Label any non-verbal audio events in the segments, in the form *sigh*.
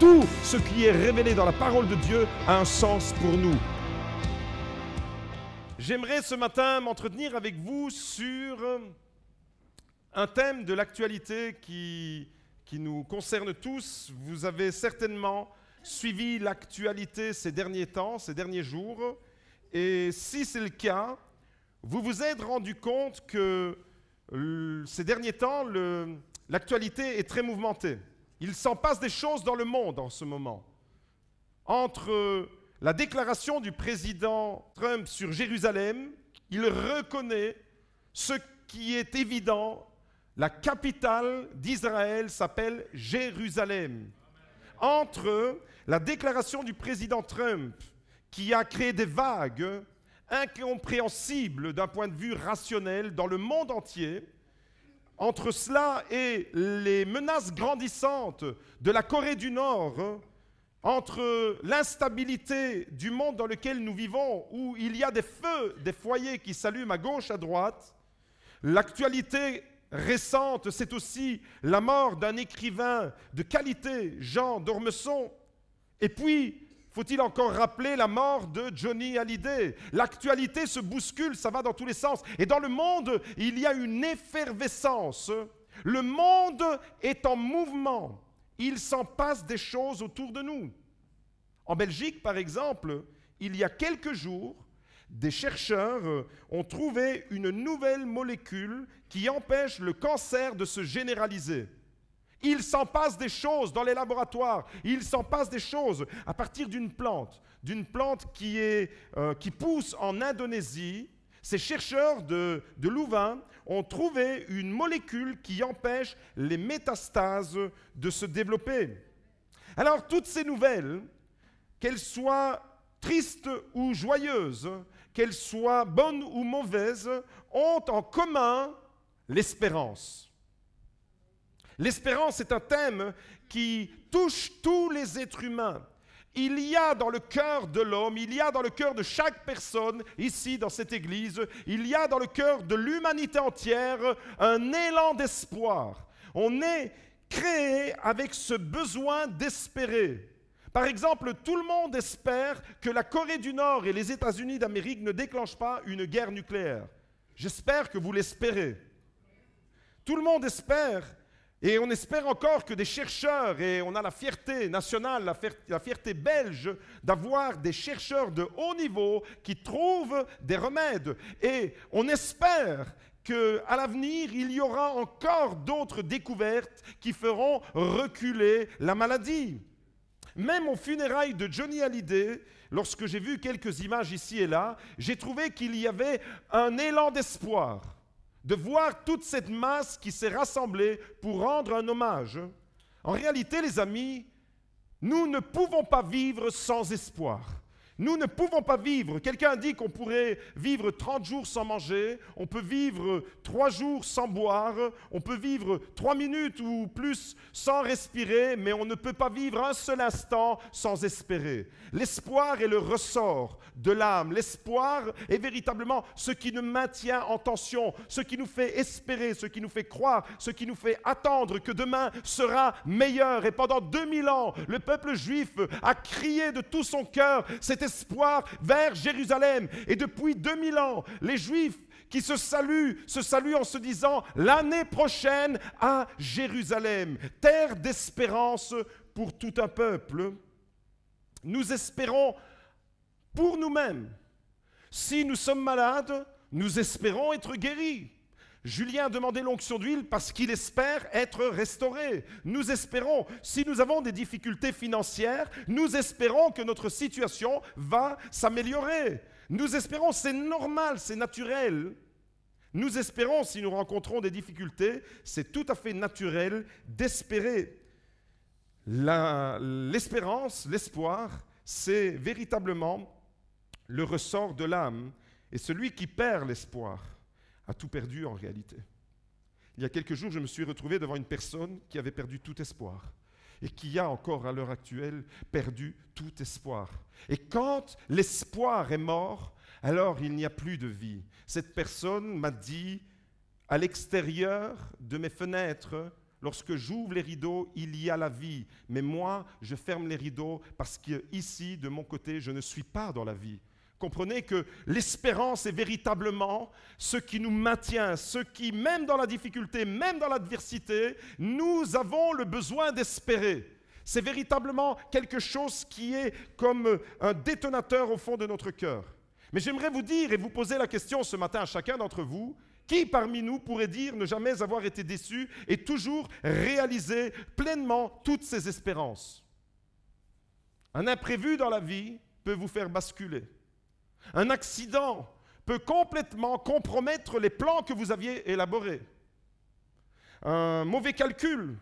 tout ce qui est révélé dans la parole de Dieu a un sens pour nous. J'aimerais ce matin m'entretenir avec vous sur un thème de l'actualité qui, qui nous concerne tous. Vous avez certainement suivi l'actualité ces derniers temps, ces derniers jours. Et si c'est le cas, vous vous êtes rendu compte que euh, ces derniers temps, l'actualité est très mouvementée. Il s'en passe des choses dans le monde en ce moment. Entre la déclaration du président Trump sur Jérusalem, il reconnaît ce qui est évident, la capitale d'Israël s'appelle Jérusalem. Entre la déclaration du président Trump, qui a créé des vagues incompréhensibles d'un point de vue rationnel dans le monde entier, entre cela et les menaces grandissantes de la Corée du Nord, entre l'instabilité du monde dans lequel nous vivons, où il y a des feux, des foyers qui s'allument à gauche, à droite, l'actualité récente, c'est aussi la mort d'un écrivain de qualité, Jean d'Ormesson, et puis faut-il encore rappeler la mort de Johnny Hallyday L'actualité se bouscule, ça va dans tous les sens. Et dans le monde, il y a une effervescence. Le monde est en mouvement. Il s'en passe des choses autour de nous. En Belgique, par exemple, il y a quelques jours, des chercheurs ont trouvé une nouvelle molécule qui empêche le cancer de se généraliser. Il s'en passe des choses dans les laboratoires. Il s'en passe des choses à partir d'une plante, d'une plante qui, euh, pousse en Indonésie. Ces chercheurs de Louvain ont trouvé une molécule qui empêche les métastases de se développer. Alors toutes ces nouvelles, qu'elles soient tristes ou joyeuses, qu'elles soient bonnes ou mauvaises, ont en commun l'espérance. L'espérance est un thème qui touche tous les êtres humains. Il y a dans le cœur de l'homme, il y a dans le cœur de chaque personne ici dans cette Église, il y a dans le cœur de l'humanité entière un élan d'espoir. On est créé avec ce besoin d'espérer. Par exemple, tout le monde espère que la Corée du Nord et les États-Unis d'Amérique ne déclenchent pas une guerre nucléaire. J'espère que vous l'espérez. Tout le monde espère et on espère encore que des chercheurs, et on a la fierté nationale, la fierté, belge, d'avoir des chercheurs de haut niveau qui trouvent des remèdes. Et on espère qu'à l'avenir, il y aura encore d'autres découvertes qui feront reculer la maladie. Même au funérailles de Johnny Hallyday, lorsque j'ai vu quelques images ici et là, j'ai trouvé qu'il y avait un élan d'espoir de voir toute cette masse qui s'est rassemblée pour rendre un hommage. En réalité, les amis, nous ne pouvons pas vivre sans espoir. Nous ne pouvons pas vivre. Quelqu'un dit qu'on pourrait vivre 30 jours sans manger, on peut vivre 3 jours sans boire, on peut vivre 3 minutes ou plus sans respirer, mais on ne peut pas vivre un seul instant sans espérer. L'espoir est le ressort de l'âme. L'espoir est véritablement ce qui nous maintient en tension, ce qui nous fait espérer, ce qui nous fait croire, ce qui nous fait attendre que demain sera meilleur. Et pendant 2000 ans, le peuple juif a crié de tout son cœur, c'était espoir vers Jérusalem. Et depuis 2000 ans, les Juifs qui se saluent, se saluent en se disant l'année prochaine à Jérusalem, terre d'espérance pour tout un peuple. Nous espérons pour nous-mêmes. Si nous sommes malades, nous espérons être guéris. Julien a demandé l'onction d'huile parce qu'il espère être restauré. Nous espérons, si nous avons des difficultés financières, nous espérons que notre situation va s'améliorer. Nous espérons, c'est normal, c'est naturel. Nous espérons, si nous rencontrons des difficultés, c'est tout à fait naturel d'espérer. L'espérance, l'espoir, c'est véritablement le ressort de l'âme. Et celui qui perd l'espoir, a tout perdu en réalité. Il y a quelques jours, je me suis retrouvé devant une personne qui avait perdu tout espoir et qui a encore à l'heure actuelle perdu tout espoir. Et quand l'espoir est mort, alors il n'y a plus de vie. Cette personne m'a dit, à l'extérieur de mes fenêtres, lorsque j'ouvre les rideaux, il y a la vie. Mais moi, je ferme les rideaux parce que ici, de mon côté, je ne suis pas dans la vie. Comprenez que l'espérance est véritablement ce qui nous maintient, ce qui, même dans la difficulté, même dans l'adversité, nous avons le besoin d'espérer. C'est véritablement quelque chose qui est comme un détonateur au fond de notre cœur. Mais j'aimerais vous dire et vous poser la question ce matin à chacun d'entre vous, qui parmi nous pourrait dire ne jamais avoir été déçu et toujours réaliser pleinement toutes ses espérances Un imprévu dans la vie peut vous faire basculer. Un accident peut complètement compromettre les plans que vous aviez élaborés. Un mauvais calcul,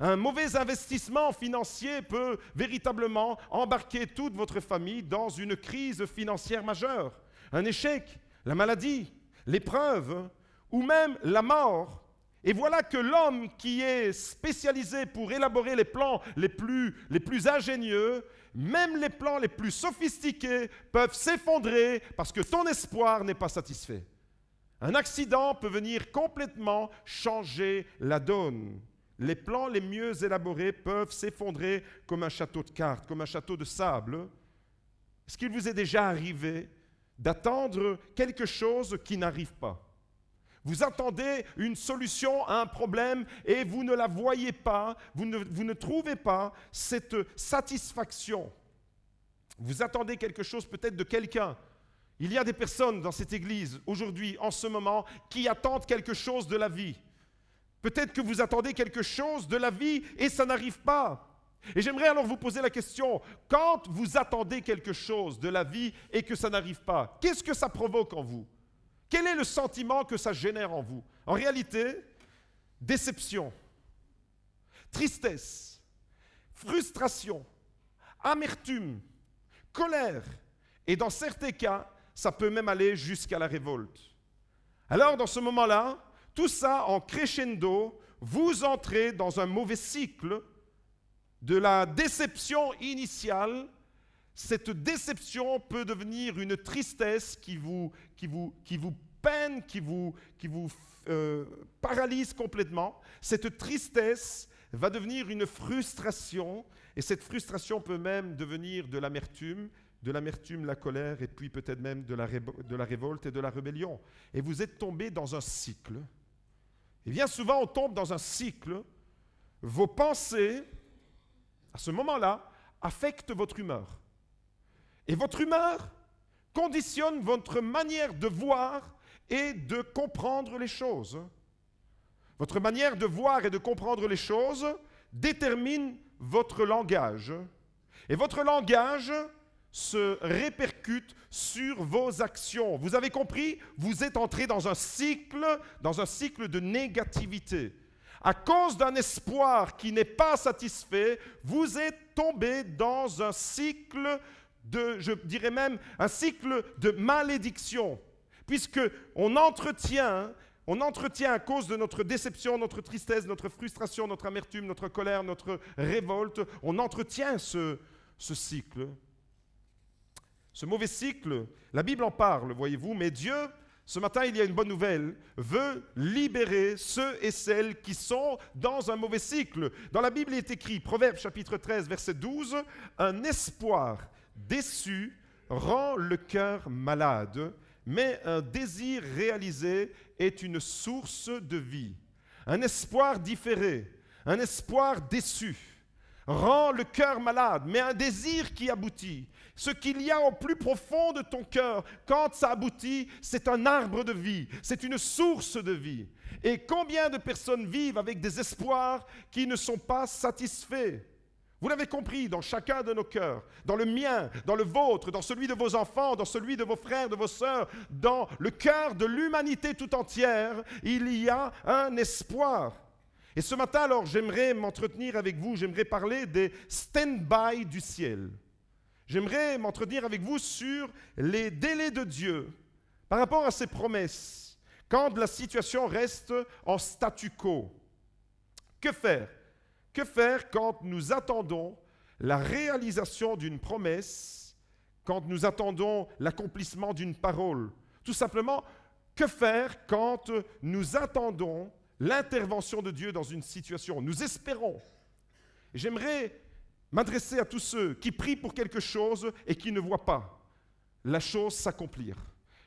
un mauvais investissement financier peut véritablement embarquer toute votre famille dans une crise financière majeure. Un échec, la maladie, l'épreuve ou même la mort. Et voilà que l'homme qui est spécialisé pour élaborer les plans les plus, les plus ingénieux même les plans les plus sophistiqués peuvent s'effondrer parce que ton espoir n'est pas satisfait. Un accident peut venir complètement changer la donne. Les plans les mieux élaborés peuvent s'effondrer comme un château de cartes, comme un château de sable. Est-ce qu'il vous est déjà arrivé d'attendre quelque chose qui n'arrive pas vous attendez une solution à un problème et vous ne la voyez pas, vous ne, vous ne trouvez pas cette satisfaction. Vous attendez quelque chose peut-être de quelqu'un. Il y a des personnes dans cette église aujourd'hui, en ce moment, qui attendent quelque chose de la vie. Peut-être que vous attendez quelque chose de la vie et ça n'arrive pas. Et j'aimerais alors vous poser la question, quand vous attendez quelque chose de la vie et que ça n'arrive pas, qu'est-ce que ça provoque en vous quel est le sentiment que ça génère en vous En réalité, déception, tristesse, frustration, amertume, colère, et dans certains cas, ça peut même aller jusqu'à la révolte. Alors, dans ce moment-là, tout ça en crescendo, vous entrez dans un mauvais cycle de la déception initiale cette déception peut devenir une tristesse qui vous, qui vous, qui vous peine, qui vous, qui vous euh, paralyse complètement. Cette tristesse va devenir une frustration, et cette frustration peut même devenir de l'amertume, de l'amertume, la colère, et puis peut-être même de la, de la révolte et de la rébellion. Et vous êtes tombé dans un cycle. Et eh bien souvent, on tombe dans un cycle. Vos pensées, à ce moment-là, affectent votre humeur. Et votre humeur conditionne votre manière de voir et de comprendre les choses. Votre manière de voir et de comprendre les choses détermine votre langage. Et votre langage se répercute sur vos actions. Vous avez compris, vous êtes entré dans un cycle, dans un cycle de négativité. À cause d'un espoir qui n'est pas satisfait, vous êtes tombé dans un cycle je dirais même, un cycle de malédiction, puisque on entretient, on entretient à cause de notre déception, notre tristesse, notre frustration, notre amertume, notre colère, notre révolte, on entretient ce, ce cycle. Ce mauvais cycle, la Bible en parle, voyez-vous, mais Dieu, ce matin, il y a une bonne nouvelle, veut libérer ceux et celles qui sont dans un mauvais cycle. Dans la Bible, il est écrit, Proverbe chapitre 13, verset 12, un espoir déçu rend le cœur malade, mais un désir réalisé est une source de vie. Un espoir différé, un espoir déçu rend le cœur malade, mais un désir qui aboutit. Ce qu'il y a au plus profond de ton cœur, quand ça aboutit, c'est un arbre de vie, c'est une source de vie. Et combien de personnes vivent avec des espoirs qui ne sont pas satisfaits vous l'avez compris, dans chacun de nos cœurs, dans le mien, dans le vôtre, dans celui de vos enfants, dans celui de vos frères, de vos sœurs, dans le cœur de l'humanité tout entière, il y a un espoir. Et ce matin, alors, j'aimerais m'entretenir avec vous, j'aimerais parler des stand-by du ciel. J'aimerais m'entretenir avec vous sur les délais de Dieu par rapport à ses promesses, quand la situation reste en statu quo. Que faire que faire quand nous attendons la réalisation d'une promesse, quand nous attendons l'accomplissement d'une parole Tout simplement, que faire quand nous attendons l'intervention de Dieu dans une situation Nous espérons. J'aimerais m'adresser à tous ceux qui prient pour quelque chose et qui ne voient pas la chose s'accomplir.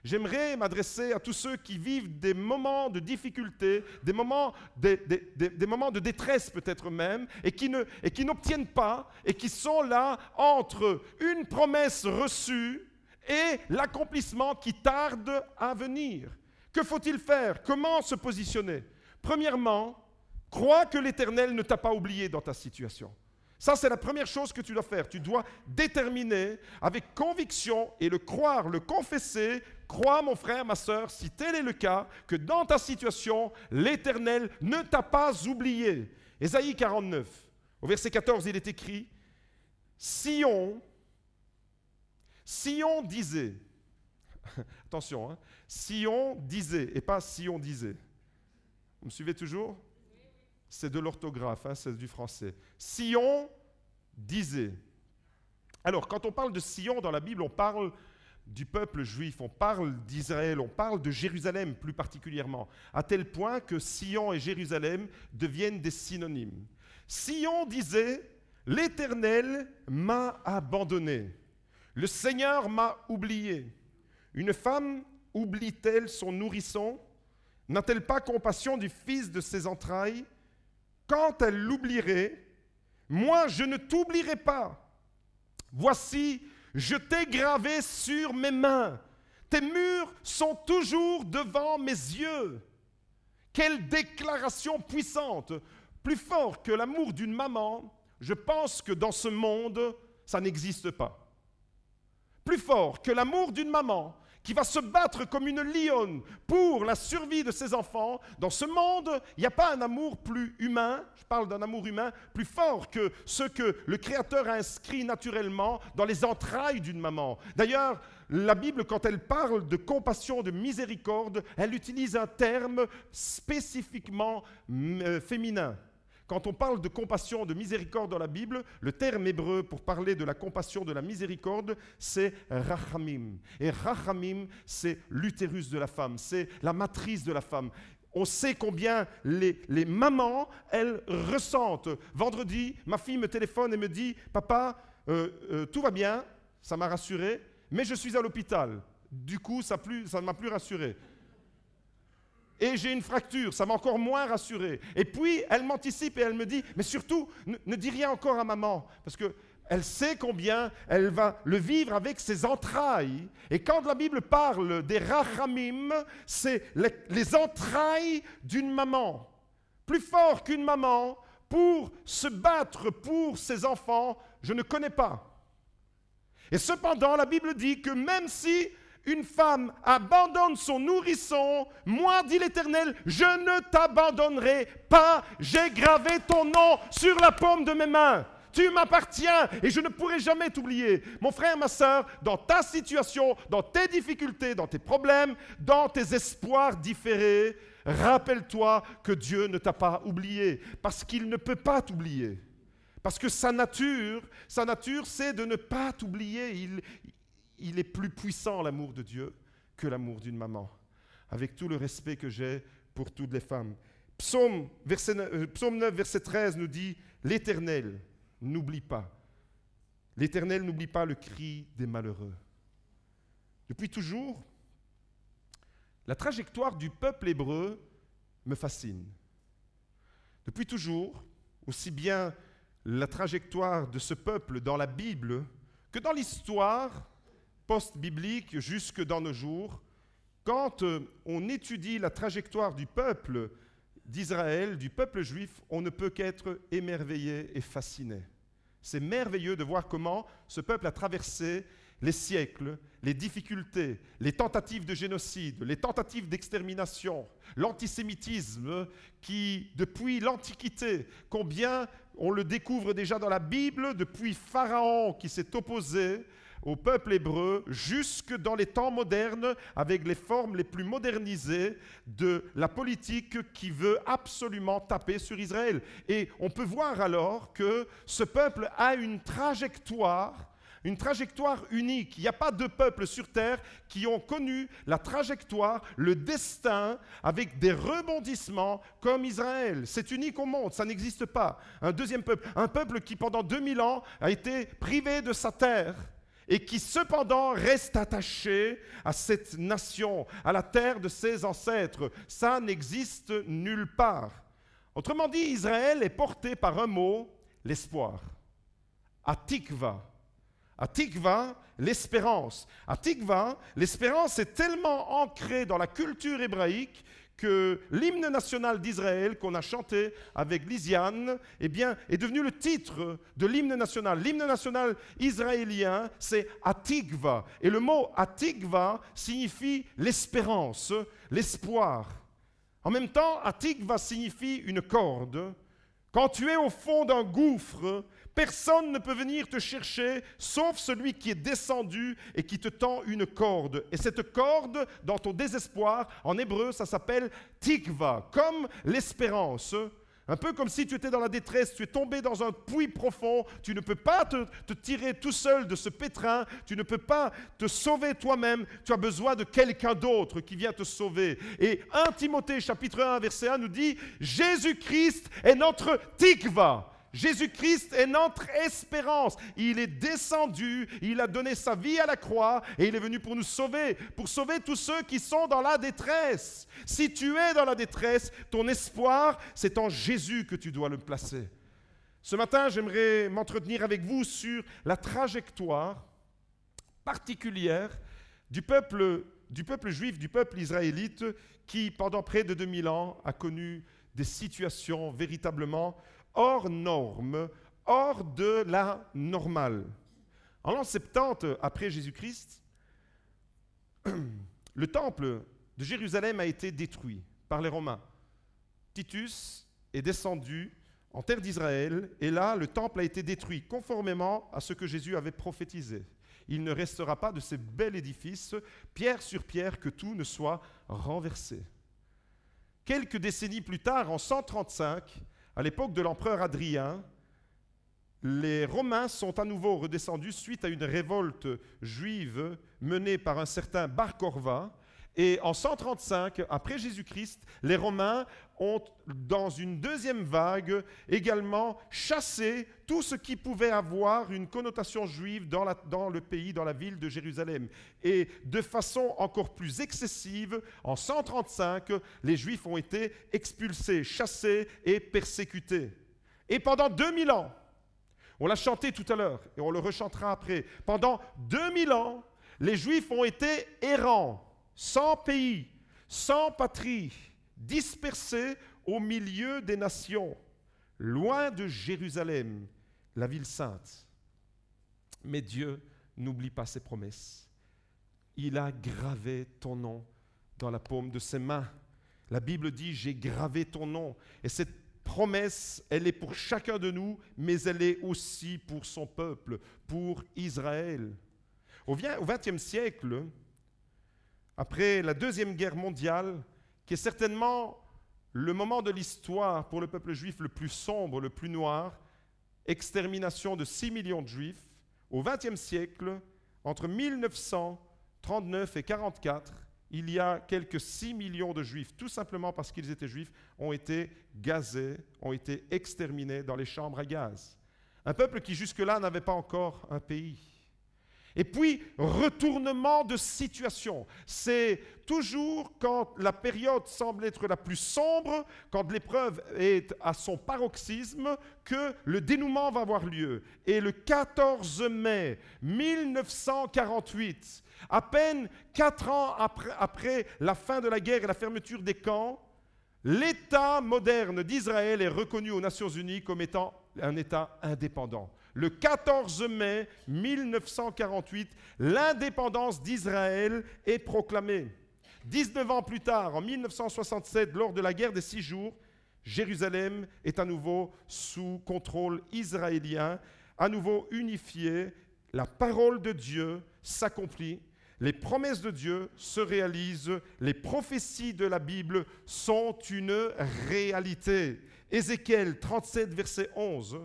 J'aimerais m'adresser à tous ceux qui vivent des moments de difficulté, des moments, moments de détresse peut-être même, et qui n'obtiennent pas, et qui sont là entre une promesse reçue et l'accomplissement qui tarde à venir. Que faut-il faire Comment se positionner Premièrement, crois que l'Éternel ne t'a pas oublié dans ta situation. Ça, c'est la première chose que tu dois faire. Tu dois déterminer avec conviction et le croire, le confesser. Crois, mon frère, ma soeur, si tel est le cas, que dans ta situation, l'Éternel ne t'a pas oublié. Ésaïe 49, au verset 14, il est écrit, Sion, Sion disait, *laughs* attention, hein, Sion disait, et pas Sion disait. Vous me suivez toujours c'est de l'orthographe, hein, c'est du français. Sion disait. Alors, quand on parle de Sion dans la Bible, on parle du peuple juif, on parle d'Israël, on parle de Jérusalem plus particulièrement, à tel point que Sion et Jérusalem deviennent des synonymes. Sion disait, l'Éternel m'a abandonné, le Seigneur m'a oublié. Une femme oublie-t-elle son nourrisson N'a-t-elle pas compassion du fils de ses entrailles quand elle l'oublierait, moi je ne t'oublierai pas. Voici, je t'ai gravé sur mes mains. Tes murs sont toujours devant mes yeux. Quelle déclaration puissante, plus fort que l'amour d'une maman, je pense que dans ce monde, ça n'existe pas. Plus fort que l'amour d'une maman, qui va se battre comme une lionne pour la survie de ses enfants. Dans ce monde, il n'y a pas un amour plus humain, je parle d'un amour humain plus fort que ce que le Créateur a inscrit naturellement dans les entrailles d'une maman. D'ailleurs, la Bible, quand elle parle de compassion, de miséricorde, elle utilise un terme spécifiquement euh, féminin. Quand on parle de compassion, de miséricorde dans la Bible, le terme hébreu pour parler de la compassion, de la miséricorde, c'est rachamim. Et rachamim, c'est l'utérus de la femme, c'est la matrice de la femme. On sait combien les, mamans, elles ressentent. Vendredi, ma fille me téléphone et me dit, papa, euh, euh, tout va bien, ça m'a rassuré, mais je suis à l'hôpital. Du coup, ça ne m'a plus rassuré et j'ai une fracture, ça m'a encore moins rassuré. Et puis, elle m'anticipe et elle me dit, mais surtout, ne, dis rien encore à maman, parce que elle sait combien elle va le vivre avec ses entrailles. Et quand la Bible parle des rachamim, c'est les entrailles d'une maman, plus fort qu'une maman, pour se battre pour ses enfants, je ne connais pas. Et cependant, la Bible dit que même si une femme abandonne son nourrisson, moi, dit l'Éternel, je ne t'abandonnerai pas, j'ai gravé ton nom sur la paume de mes mains. Tu m'appartiens et je ne pourrai jamais t'oublier. Mon frère, ma soeur, dans ta situation, dans tes difficultés, dans tes problèmes, dans tes espoirs différés, rappelle-toi que Dieu ne t'a pas oublié, parce qu'il ne peut pas t'oublier. Parce que sa nature, sa nature, c'est de ne pas t'oublier. Il, il est plus puissant l'amour de Dieu que l'amour d'une maman, avec tout le respect que j'ai pour toutes les femmes. Psaume, euh, psaume 9, verset 13 nous dit, l'Éternel n'oublie pas. L'Éternel n'oublie pas le cri des malheureux. Depuis toujours, la trajectoire du peuple hébreu me fascine. Depuis toujours, aussi bien la trajectoire de ce peuple dans la Bible que dans l'histoire post-biblique jusque dans nos jours, quand euh, on étudie la trajectoire du peuple d'Israël, du peuple juif, on ne peut qu'être émerveillé et fasciné. C'est merveilleux de voir comment ce peuple a traversé les siècles, les difficultés, les tentatives de génocide, les tentatives d'extermination, l'antisémitisme qui, depuis l'Antiquité, combien on le découvre déjà dans la Bible, depuis Pharaon qui s'est opposé au peuple hébreu jusque dans les temps modernes avec les formes les plus modernisées de la politique qui veut absolument taper sur Israël. Et on peut voir alors que ce peuple a une trajectoire une trajectoire unique. Il n'y a pas de peuple sur Terre qui ont connu la trajectoire, le destin, avec des rebondissements comme Israël. C'est unique au monde, ça n'existe pas. Un deuxième peuple, un peuple qui pendant 2000 ans a été privé de sa terre et qui cependant reste attaché à cette nation, à la terre de ses ancêtres. Ça n'existe nulle part. Autrement dit, Israël est porté par un mot, l'espoir. Atikva. Atikva, l'espérance. Atikva, l'espérance est tellement ancrée dans la culture hébraïque que l'hymne national d'Israël qu'on a chanté avec Lisiane eh bien, est devenu le titre de l'hymne national. L'hymne national israélien, c'est Atikva. Et le mot Atikva signifie l'espérance, l'espoir. En même temps, Atikva signifie une corde. Quand tu es au fond d'un gouffre, Personne ne peut venir te chercher sauf celui qui est descendu et qui te tend une corde. Et cette corde, dans ton désespoir, en hébreu, ça s'appelle tikva, comme l'espérance. Un peu comme si tu étais dans la détresse, tu es tombé dans un puits profond, tu ne peux pas te, tirer tout seul de ce pétrin, tu ne peux pas te sauver toi-même, tu as besoin de quelqu'un d'autre qui vient te sauver. Et 1 Timothée chapitre 1 verset 1 nous dit, Jésus-Christ est notre tikva. Jésus-Christ est notre espérance. Il est descendu, il a donné sa vie à la croix et il est venu pour nous sauver, pour sauver tous ceux qui sont dans la détresse. Si tu es dans la détresse, ton espoir, c'est en Jésus que tu dois le placer. Ce matin, j'aimerais m'entretenir avec vous sur la trajectoire particulière du peuple, du peuple juif, du peuple israélite, qui pendant près de 2000 ans a connu des situations véritablement hors norme, hors de la normale. En l'an 70 après Jésus-Christ, *clears throat* le temple de Jérusalem a été détruit par les Romains. Titus est descendu en terre d'Israël, et là, le temple a été détruit, conformément à ce que Jésus avait prophétisé. Il ne restera pas de ces bel édifices, pierre sur pierre, que tout ne soit renversé. Quelques décennies plus tard, en 135, à l'époque de l'empereur Adrien, les Romains sont à nouveau redescendus suite à une révolte juive menée par un certain Bar et en 135, après Jésus-Christ, les Romains ont, dans une deuxième vague, également chassé tout ce qui pouvait avoir une connotation juive dans, le pays, dans la ville de Jérusalem. Et de façon encore plus excessive, en 135, les Juifs ont été expulsés, chassés et persécutés. Et pendant 2000 ans, on l'a chanté tout à l'heure et on le rechantera après, pendant 2000 ans, les Juifs ont été errants sans pays, sans patrie, dispersés au milieu des nations, loin de Jérusalem, la ville sainte. Mais Dieu n'oublie pas ses promesses. Il a gravé ton nom dans la paume de ses mains. La Bible dit, j'ai gravé ton nom. Et cette promesse, elle est pour chacun de nous, mais elle est aussi pour son peuple, pour Israël. Au XXe siècle, après la Deuxième Guerre mondiale, qui est certainement le moment de l'histoire pour le peuple juif le plus sombre, le plus noir, extermination de 6 millions de juifs, au XXe siècle, entre 1939 et 1944, il y a quelques 6 millions de juifs, tout simplement parce qu'ils étaient juifs, ont été gazés, ont été exterminés dans les chambres à gaz. Un peuple qui jusque-là n'avait pas encore un pays. Et puis, retournement de situation. C'est toujours quand la période semble être la plus sombre, quand l'épreuve est à son paroxysme, que le dénouement va avoir lieu. Et le 14 mai 1948, à peine quatre ans après la fin de la guerre et la fermeture des camps, l'État moderne d'Israël est reconnu aux Nations Unies comme étant un État indépendant le 14 mai 1948, l'indépendance d'Israël est proclamée. 19 ans plus tard, en 1967, lors de la guerre des six jours, Jérusalem est à nouveau sous contrôle israélien, à nouveau unifiée. La parole de Dieu s'accomplit, les promesses de Dieu se réalisent, les prophéties de la Bible sont une réalité. Ézéchiel 37, verset 11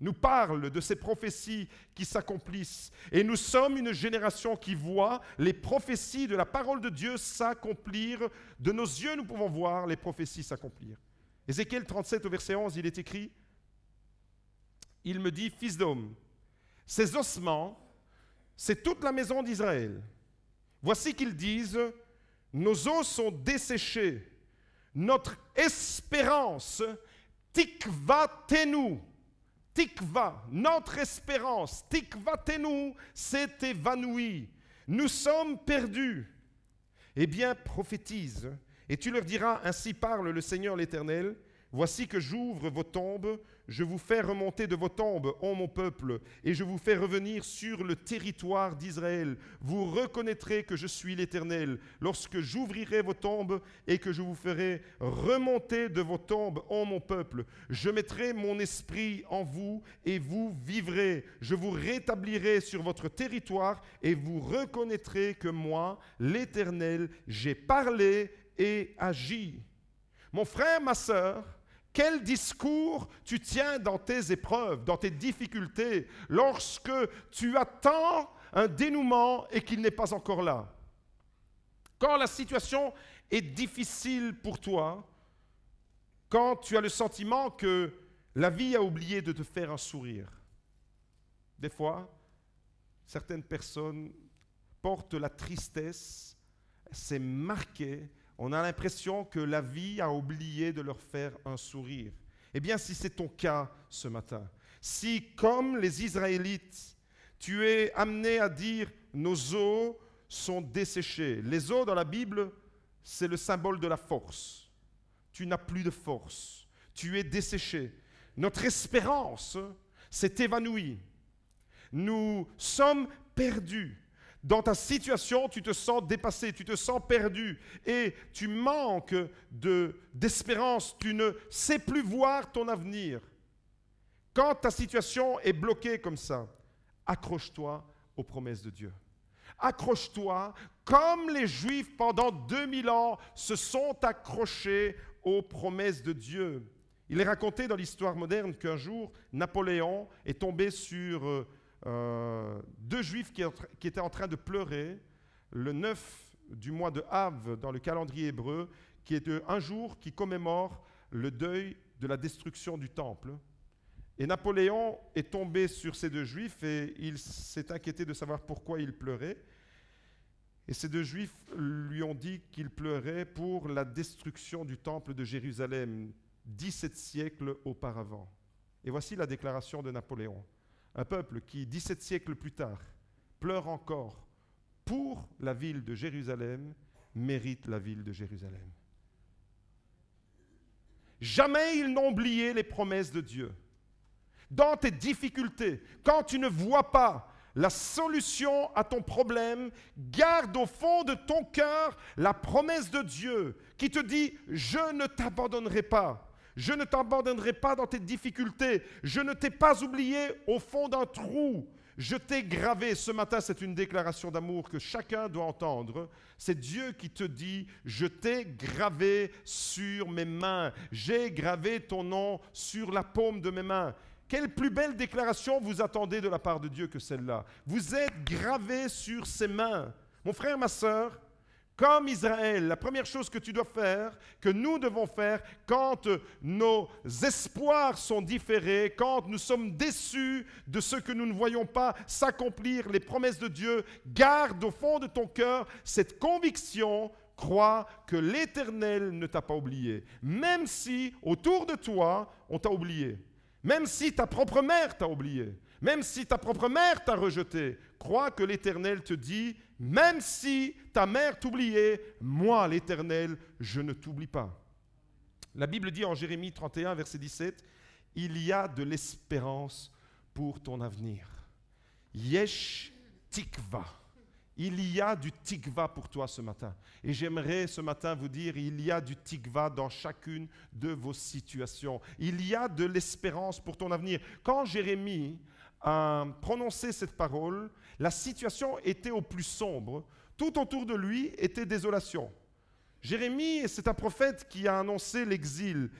nous parle de ces prophéties qui s'accomplissent. Et nous sommes une génération qui voit les prophéties de la parole de Dieu s'accomplir. De nos yeux, nous pouvons voir les prophéties s'accomplir. Ézéchiel 37 au verset 11, il est écrit, Il me dit, Fils d'homme, ces ossements, c'est toute la maison d'Israël. Voici qu'ils disent, Nos os sont desséchés, notre espérance, tikva nous. » Tikva, notre espérance, nous s'est évanouie. Nous sommes perdus. Eh bien, prophétise, et tu leur diras, ainsi parle le Seigneur l'Éternel, voici que j'ouvre vos tombes, je vous fais remonter de vos tombes, ô mon peuple, et je vous fais revenir sur le territoire d'Israël. Vous reconnaîtrez que je suis l'Éternel, lorsque j'ouvrirai vos tombes et que je vous ferai remonter de vos tombes, ô mon peuple. Je mettrai mon esprit en vous et vous vivrez. Je vous rétablirai sur votre territoire et vous reconnaîtrez que moi, l'Éternel, j'ai parlé et agi. Mon frère, ma sœur, quel discours tu tiens dans tes épreuves, dans tes difficultés, lorsque tu attends un dénouement et qu'il n'est pas encore là Quand la situation est difficile pour toi, quand tu as le sentiment que la vie a oublié de te faire un sourire. Des fois, certaines personnes portent la tristesse, c'est marqué on a l'impression que la vie a oublié de leur faire un sourire. Eh bien, si c'est ton cas ce matin, si comme les Israélites, tu es amené à dire nos eaux sont desséchées. Les eaux dans la Bible, c'est le symbole de la force. Tu n'as plus de force. Tu es desséché. Notre espérance s'est évanouie. Nous sommes perdus dans ta situation, tu te sens dépassé, tu te sens perdu et tu manques d'espérance, tu ne sais plus voir ton avenir. Quand ta situation est bloquée comme ça, accroche-toi aux promesses de Dieu. Accroche-toi comme les Juifs pendant 2000 ans se sont accrochés aux promesses de Dieu. Il est raconté dans l'histoire moderne qu'un jour, Napoléon est tombé sur euh, euh, deux juifs qui, étaient en train de pleurer le 9 du mois de Av dans le calendrier hébreu, qui est un jour qui commémore le deuil de la destruction du temple. Et Napoléon est tombé sur ces deux juifs et il s'est inquiété de savoir pourquoi ils pleuraient. Et ces deux juifs lui ont dit qu'ils pleuraient pour la destruction du temple de Jérusalem 17 siècles auparavant. Et voici la déclaration de Napoléon un peuple qui, 17 siècles plus tard, pleure encore pour la ville de Jérusalem, mérite la ville de Jérusalem. Jamais ils n'ont oublié les promesses de Dieu. Dans tes difficultés, quand tu ne vois pas la solution à ton problème, garde au fond de ton cœur la promesse de Dieu qui te dit, je ne t'abandonnerai pas, je ne t'abandonnerai pas dans tes difficultés. Je ne t'ai pas oublié au fond d'un trou. Je t'ai gravé. Ce matin, c'est une déclaration d'amour que chacun doit entendre. C'est Dieu qui te dit, je t'ai gravé sur mes mains. J'ai gravé ton nom sur la paume de mes mains. Quelle plus belle déclaration vous attendez de la part de Dieu que celle-là Vous êtes gravé sur ses mains. Mon frère, ma soeur, comme Israël, la première chose que tu dois faire, que nous devons faire, quand nos espoirs sont différés, quand nous sommes déçus de ce que nous ne voyons pas s'accomplir, les promesses de Dieu, garde au fond de ton cœur cette conviction, crois que l'Éternel ne t'a pas oublié, même si autour de toi, on t'a oublié, même si ta propre mère t'a oublié, même si ta propre mère t'a rejeté, crois que l'Éternel te dit, même si ta mère t'oubliait, moi, l'Éternel, je ne t'oublie pas. La Bible dit en Jérémie 31, verset 17, Il y a de l'espérance pour ton avenir. Yesh tikva. Il y a du tikva pour toi ce matin. Et j'aimerais ce matin vous dire, il y a du tikva dans chacune de vos situations. Il y a de l'espérance pour ton avenir. Quand Jérémie prononcer cette parole, la situation était au plus sombre. Tout autour de lui était désolation. Jérémie, c'est un prophète qui a annoncé l'exil.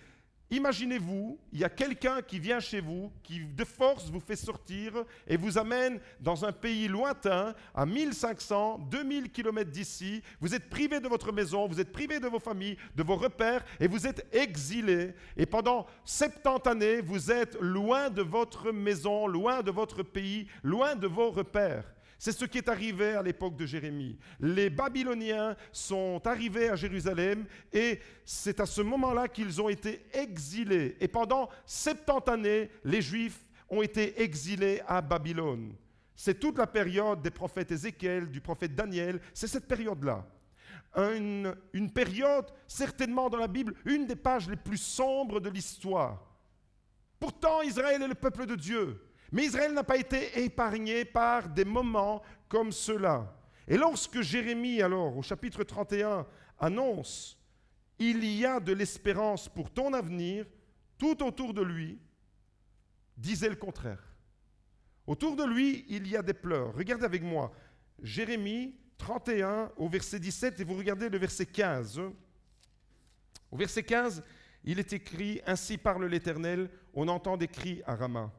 Imaginez-vous, il y a quelqu'un qui vient chez vous, qui de force vous fait sortir et vous amène dans un pays lointain, à 1500, 2000 km d'ici. Vous êtes privé de votre maison, vous êtes privé de vos familles, de vos repères et vous êtes exilé. Et pendant 70 années, vous êtes loin de votre maison, loin de votre pays, loin de vos repères. C'est ce qui est arrivé à l'époque de Jérémie. Les Babyloniens sont arrivés à Jérusalem et c'est à ce moment-là qu'ils ont été exilés. Et pendant 70 années, les Juifs ont été exilés à Babylone. C'est toute la période des prophètes Ézéchiel, du prophète Daniel, c'est cette période-là. Une, une période, certainement dans la Bible, une des pages les plus sombres de l'histoire. Pourtant, Israël est le peuple de Dieu. Mais Israël n'a pas été épargné par des moments comme cela. Et lorsque Jérémie, alors, au chapitre 31, annonce Il y a de l'espérance pour ton avenir, tout autour de lui disait le contraire. Autour de lui, il y a des pleurs. Regardez avec moi, Jérémie 31 au verset 17, et vous regardez le verset 15. Au verset 15, il est écrit Ainsi parle l'Éternel, on entend des cris à Rama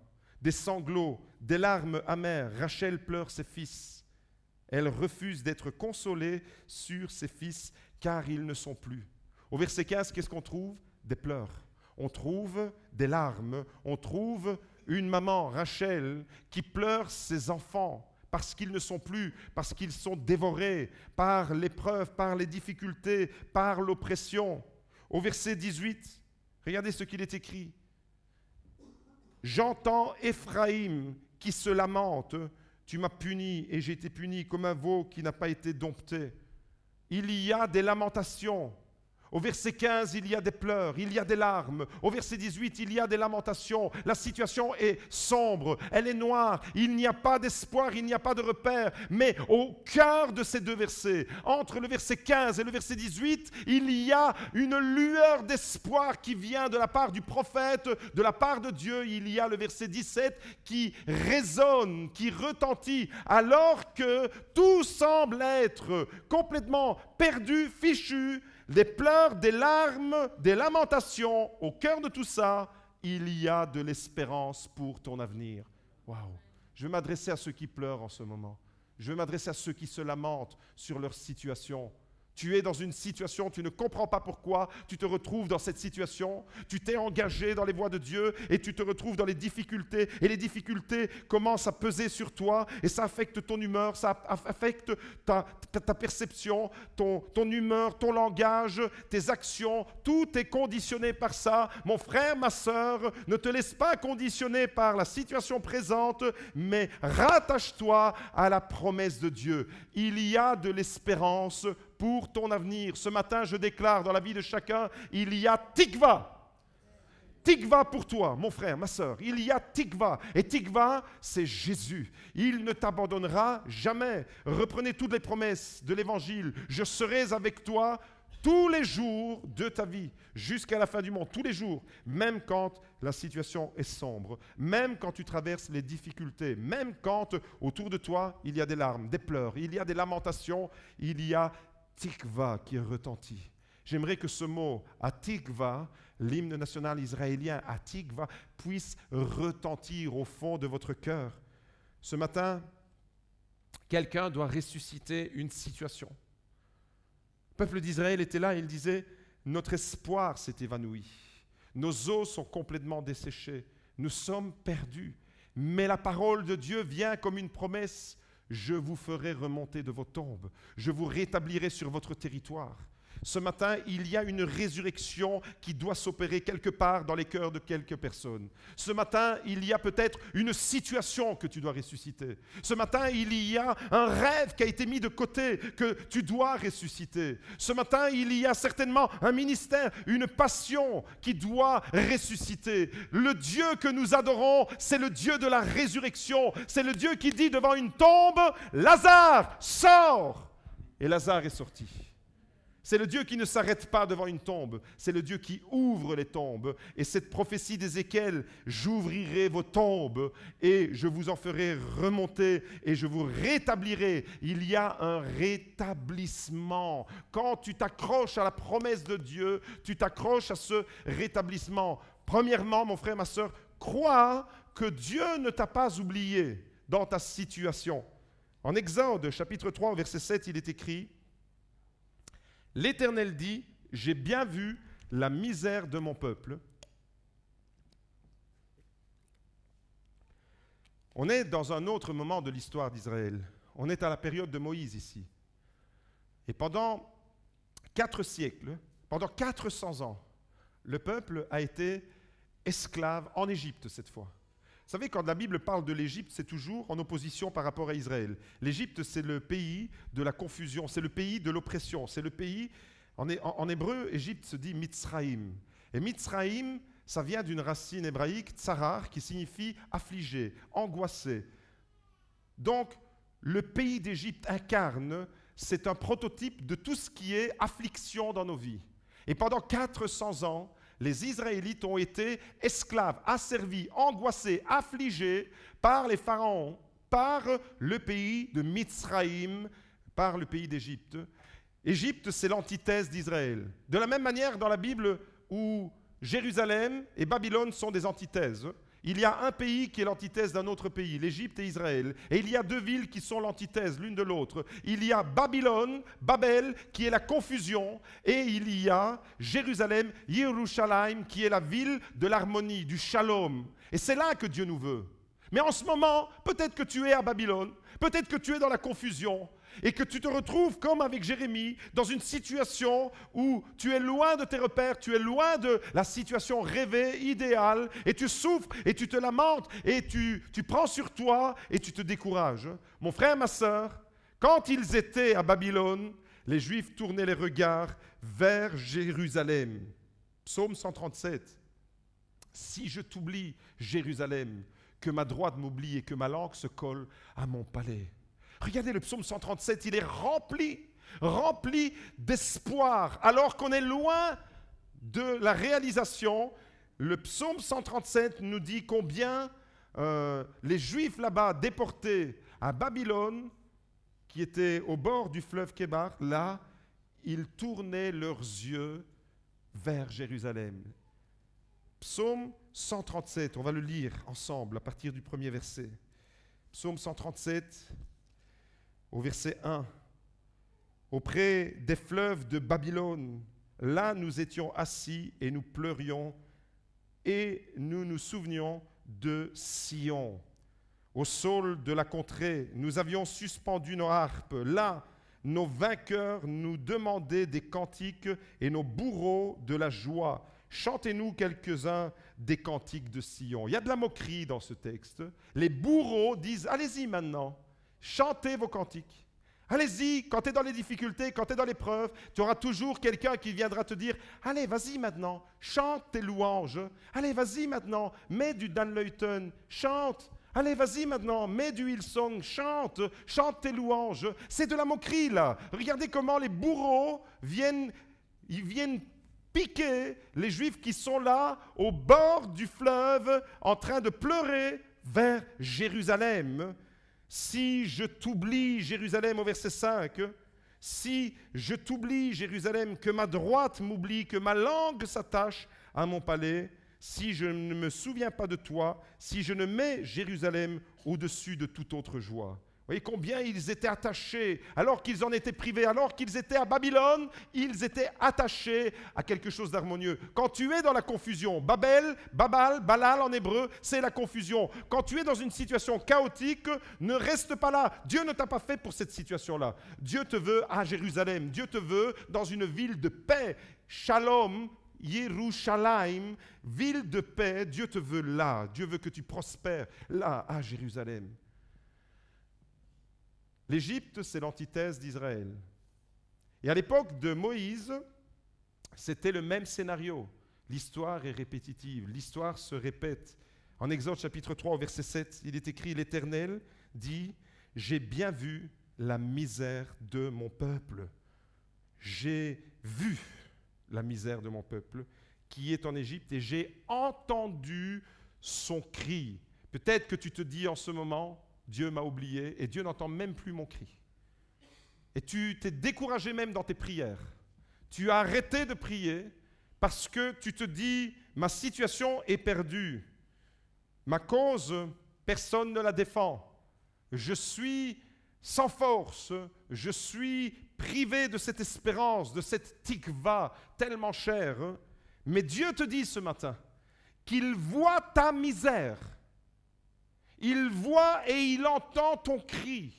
des sanglots, des larmes amères, Rachel pleure ses fils. Elle refuse d'être consolée sur ses fils car ils ne sont plus. Au verset 15, qu'est-ce qu'on trouve Des pleurs. On trouve des larmes. On trouve une maman, Rachel, qui pleure ses enfants parce qu'ils ne sont plus, parce qu'ils sont dévorés par l'épreuve, par les difficultés, par l'oppression. Au verset 18, regardez ce qu'il est écrit. J'entends Éphraïm qui se lamente. Tu m'as puni et j'ai été puni comme un veau qui n'a pas été dompté. Il y a des lamentations au verset 15, il y a des pleurs, il y a des larmes. Au verset 18, il y a des lamentations. La situation est sombre, elle est noire. Il n'y a pas d'espoir, il n'y a pas de repère. Mais au cœur de ces deux versets, entre le verset 15 et le verset 18, il y a une lueur d'espoir qui vient de la part du prophète, de la part de Dieu. Il y a le verset 17 qui résonne, qui retentit, alors que tout semble être complètement perdu, fichu des pleurs, des larmes, des lamentations, au cœur de tout ça, il y a de l'espérance pour ton avenir. Waouh! Je vais m'adresser à ceux qui pleurent en ce moment. Je vais m'adresser à ceux qui se lamentent sur leur situation. Tu es dans une situation, tu ne comprends pas pourquoi, tu te retrouves dans cette situation, tu t'es engagé dans les voies de Dieu et tu te retrouves dans les difficultés et les difficultés commencent à peser sur toi et ça affecte ton humeur, ça affecte ta, perception, ton, ton humeur, ton langage, tes actions, tout est conditionné par ça. Mon frère, ma soeur, ne te laisse pas conditionner par la situation présente, mais rattache-toi à la promesse de Dieu. Il y a de l'espérance pour ton avenir. Ce matin, je déclare dans la vie de chacun, il y a tikva. Tikva pour toi, mon frère, ma soeur. Il y a Tikva. Et Tikva, c'est Jésus. Il ne t'abandonnera jamais. Reprenez toutes les promesses de l'Évangile. Je serai avec toi tous les jours de ta vie, jusqu'à la fin du monde, tous les jours, même quand la situation est sombre, même quand tu traverses les difficultés, même quand autour de toi il y a des larmes, des pleurs, il y a des lamentations, il y a tikva qui retentit. J'aimerais que ce mot, Atikva, l'hymne national israélien, Atikva, puisse retentir au fond de votre cœur. Ce matin, quelqu'un doit ressusciter une situation. Le peuple d'Israël était là et il disait, notre espoir s'est évanoui, nos os sont complètement desséchés, nous sommes perdus. Mais la parole de Dieu vient comme une promesse je vous ferai remonter de vos tombes, je vous rétablirai sur votre territoire, ce matin, il y a une résurrection qui doit s'opérer quelque part dans les cœurs de quelques personnes. Ce matin, il y a peut-être une situation que tu dois ressusciter. Ce matin, il y a un rêve qui a été mis de côté que tu dois ressusciter. Ce matin, il y a certainement un ministère, une passion qui doit ressusciter. Le Dieu que nous adorons, c'est le Dieu de la résurrection. C'est le Dieu qui dit devant une tombe, Lazare, sors Et Lazare est sorti. C'est le Dieu qui ne s'arrête pas devant une tombe, c'est le Dieu qui ouvre les tombes. Et cette prophétie d'Ézéchiel, j'ouvrirai vos tombes et je vous en ferai remonter et je vous rétablirai. Il y a un rétablissement. Quand tu t'accroches à la promesse de Dieu, tu t'accroches à ce rétablissement. Premièrement, mon frère, ma soeur, crois que Dieu ne t'a pas oublié dans ta situation. En Exode chapitre 3, verset 7, il est écrit, L'Éternel dit, j'ai bien vu la misère de mon peuple. On est dans un autre moment de l'histoire d'Israël. On est à la période de Moïse ici. Et pendant quatre siècles, pendant 400 ans, le peuple a été esclave en Égypte cette fois. Vous savez, quand la Bible parle de l'Égypte, c'est toujours en opposition par rapport à Israël. L'Égypte, c'est le pays de la confusion, c'est le pays de l'oppression, c'est le pays... En, hébreu, Égypte se dit Mitzraïm. Et Mitzraïm, ça vient d'une racine hébraïque, tsarar, qui signifie affligé, angoissé. Donc, le pays d'Égypte incarne, c'est un prototype de tout ce qui est affliction dans nos vies. Et pendant 400 ans, les Israélites ont été esclaves, asservis, angoissés, affligés par les pharaons, par le pays de Mitzraïm, par le pays d'Égypte. Égypte, c'est l'antithèse d'Israël. De la même manière, dans la Bible, où Jérusalem et Babylone sont des antithèses, il y a un pays qui est l'antithèse d'un autre pays, l'Égypte et Israël. Et il y a deux villes qui sont l'antithèse l'une de l'autre. Il y a Babylone, Babel, qui est la confusion. Et il y a Jérusalem, Yerushalayim, qui est la ville de l'harmonie, du shalom. Et c'est là que Dieu nous veut. Mais en ce moment, peut-être que tu es à Babylone, peut-être que tu es dans la confusion, et que tu te retrouves comme avec Jérémie dans une situation où tu es loin de tes repères, tu es loin de la situation rêvée, idéale, et tu souffres et tu te lamentes et tu, prends sur toi et tu te décourages. Mon frère, ma sœur, quand ils étaient à Babylone, les Juifs tournaient les regards vers Jérusalem. Psaume 137. Si je t'oublie, Jérusalem, que ma droite m'oublie et que ma langue se colle à mon palais. Regardez le psaume 137, il est rempli, rempli d'espoir. Alors qu'on est loin de la réalisation, le psaume 137 nous dit combien euh, les Juifs là-bas déportés à Babylone, qui étaient au bord du fleuve Kébar, là, ils tournaient leurs yeux vers Jérusalem. Psaume 137, on va le lire ensemble à partir du premier verset. Psaume 137, au verset 1, auprès des fleuves de Babylone, là nous étions assis et nous pleurions et nous nous souvenions de Sion. Au sol de la contrée, nous avions suspendu nos harpes. Là, nos vainqueurs nous demandaient des cantiques et nos bourreaux de la joie. Chantez-nous quelques-uns des cantiques de Sion. Il y a de la moquerie dans ce texte. Les bourreaux disent, allez-y maintenant, chantez vos cantiques. Allez-y, quand tu es dans les difficultés, quand tu es dans l'épreuve, tu auras toujours quelqu'un qui viendra te dire Allez, vas-y maintenant, chante tes louanges. Allez, vas-y maintenant, mets du Dan chante. Allez, vas-y maintenant, mets du Hillsong, chante, chante tes louanges. C'est de la moquerie là. Regardez comment les bourreaux viennent, ils viennent piquer les juifs qui sont là au bord du fleuve en train de pleurer vers Jérusalem. Si je t'oublie, Jérusalem, au verset 5, si je t'oublie, Jérusalem, que ma droite m'oublie, que ma langue s'attache à mon palais, si je ne me souviens pas de toi, si je ne mets Jérusalem au-dessus de toute autre joie voyez combien ils étaient attachés, alors qu'ils en étaient privés, alors qu'ils étaient à Babylone, ils étaient attachés à quelque chose d'harmonieux. Quand tu es dans la confusion, Babel, Babal, Balal en hébreu, c'est la confusion. Quand tu es dans une situation chaotique, ne reste pas là. Dieu ne t'a pas fait pour cette situation-là. Dieu te veut à Jérusalem, Dieu te veut dans une ville de paix. Shalom, Yerushalayim, ville de paix, Dieu te veut là. Dieu veut que tu prospères là, à Jérusalem. L'Égypte, c'est l'antithèse d'Israël. Et à l'époque de Moïse, c'était le même scénario. L'histoire est répétitive, l'histoire se répète. En Exode chapitre 3, verset 7, il est écrit, l'Éternel dit, j'ai bien vu la misère de mon peuple. J'ai vu la misère de mon peuple qui est en Égypte et j'ai entendu son cri. Peut-être que tu te dis en ce moment, Dieu m'a oublié et Dieu n'entend même plus mon cri. Et tu t'es découragé même dans tes prières. Tu as arrêté de prier parce que tu te dis, ma situation est perdue. Ma cause, personne ne la défend. Je suis sans force, je suis privé de cette espérance, de cette tikva tellement chère. Mais Dieu te dit ce matin qu'il voit ta misère il voit et il entend ton cri.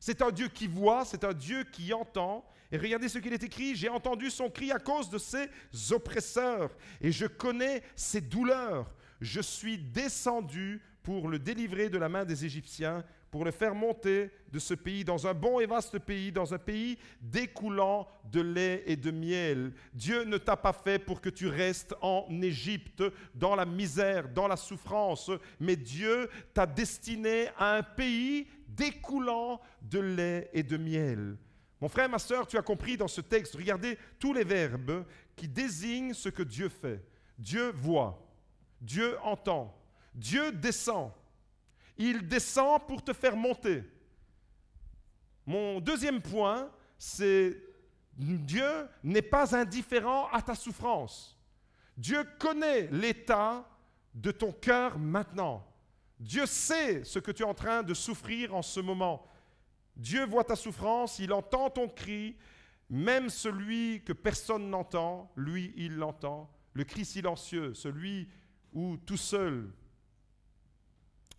C'est un Dieu qui voit, c'est un Dieu qui entend. Et regardez ce qu'il est écrit, j'ai entendu son cri à cause de ses oppresseurs, et je connais ses douleurs. Je suis descendu pour le délivrer de la main des Égyptiens pour le faire monter de ce pays dans un bon et vaste pays, dans un pays découlant de lait et de miel. Dieu ne t'a pas fait pour que tu restes en Égypte, dans la misère, dans la souffrance, mais Dieu t'a destiné à un pays découlant de lait et de miel. Mon frère, ma soeur, tu as compris dans ce texte, regardez tous les verbes qui désignent ce que Dieu fait. Dieu voit, Dieu entend, Dieu descend. Il descend pour te faire monter. Mon deuxième point, c'est Dieu n'est pas indifférent à ta souffrance. Dieu connaît l'état de ton cœur maintenant. Dieu sait ce que tu es en train de souffrir en ce moment. Dieu voit ta souffrance, il entend ton cri, même celui que personne n'entend, lui, il l'entend. Le cri silencieux, celui où tout seul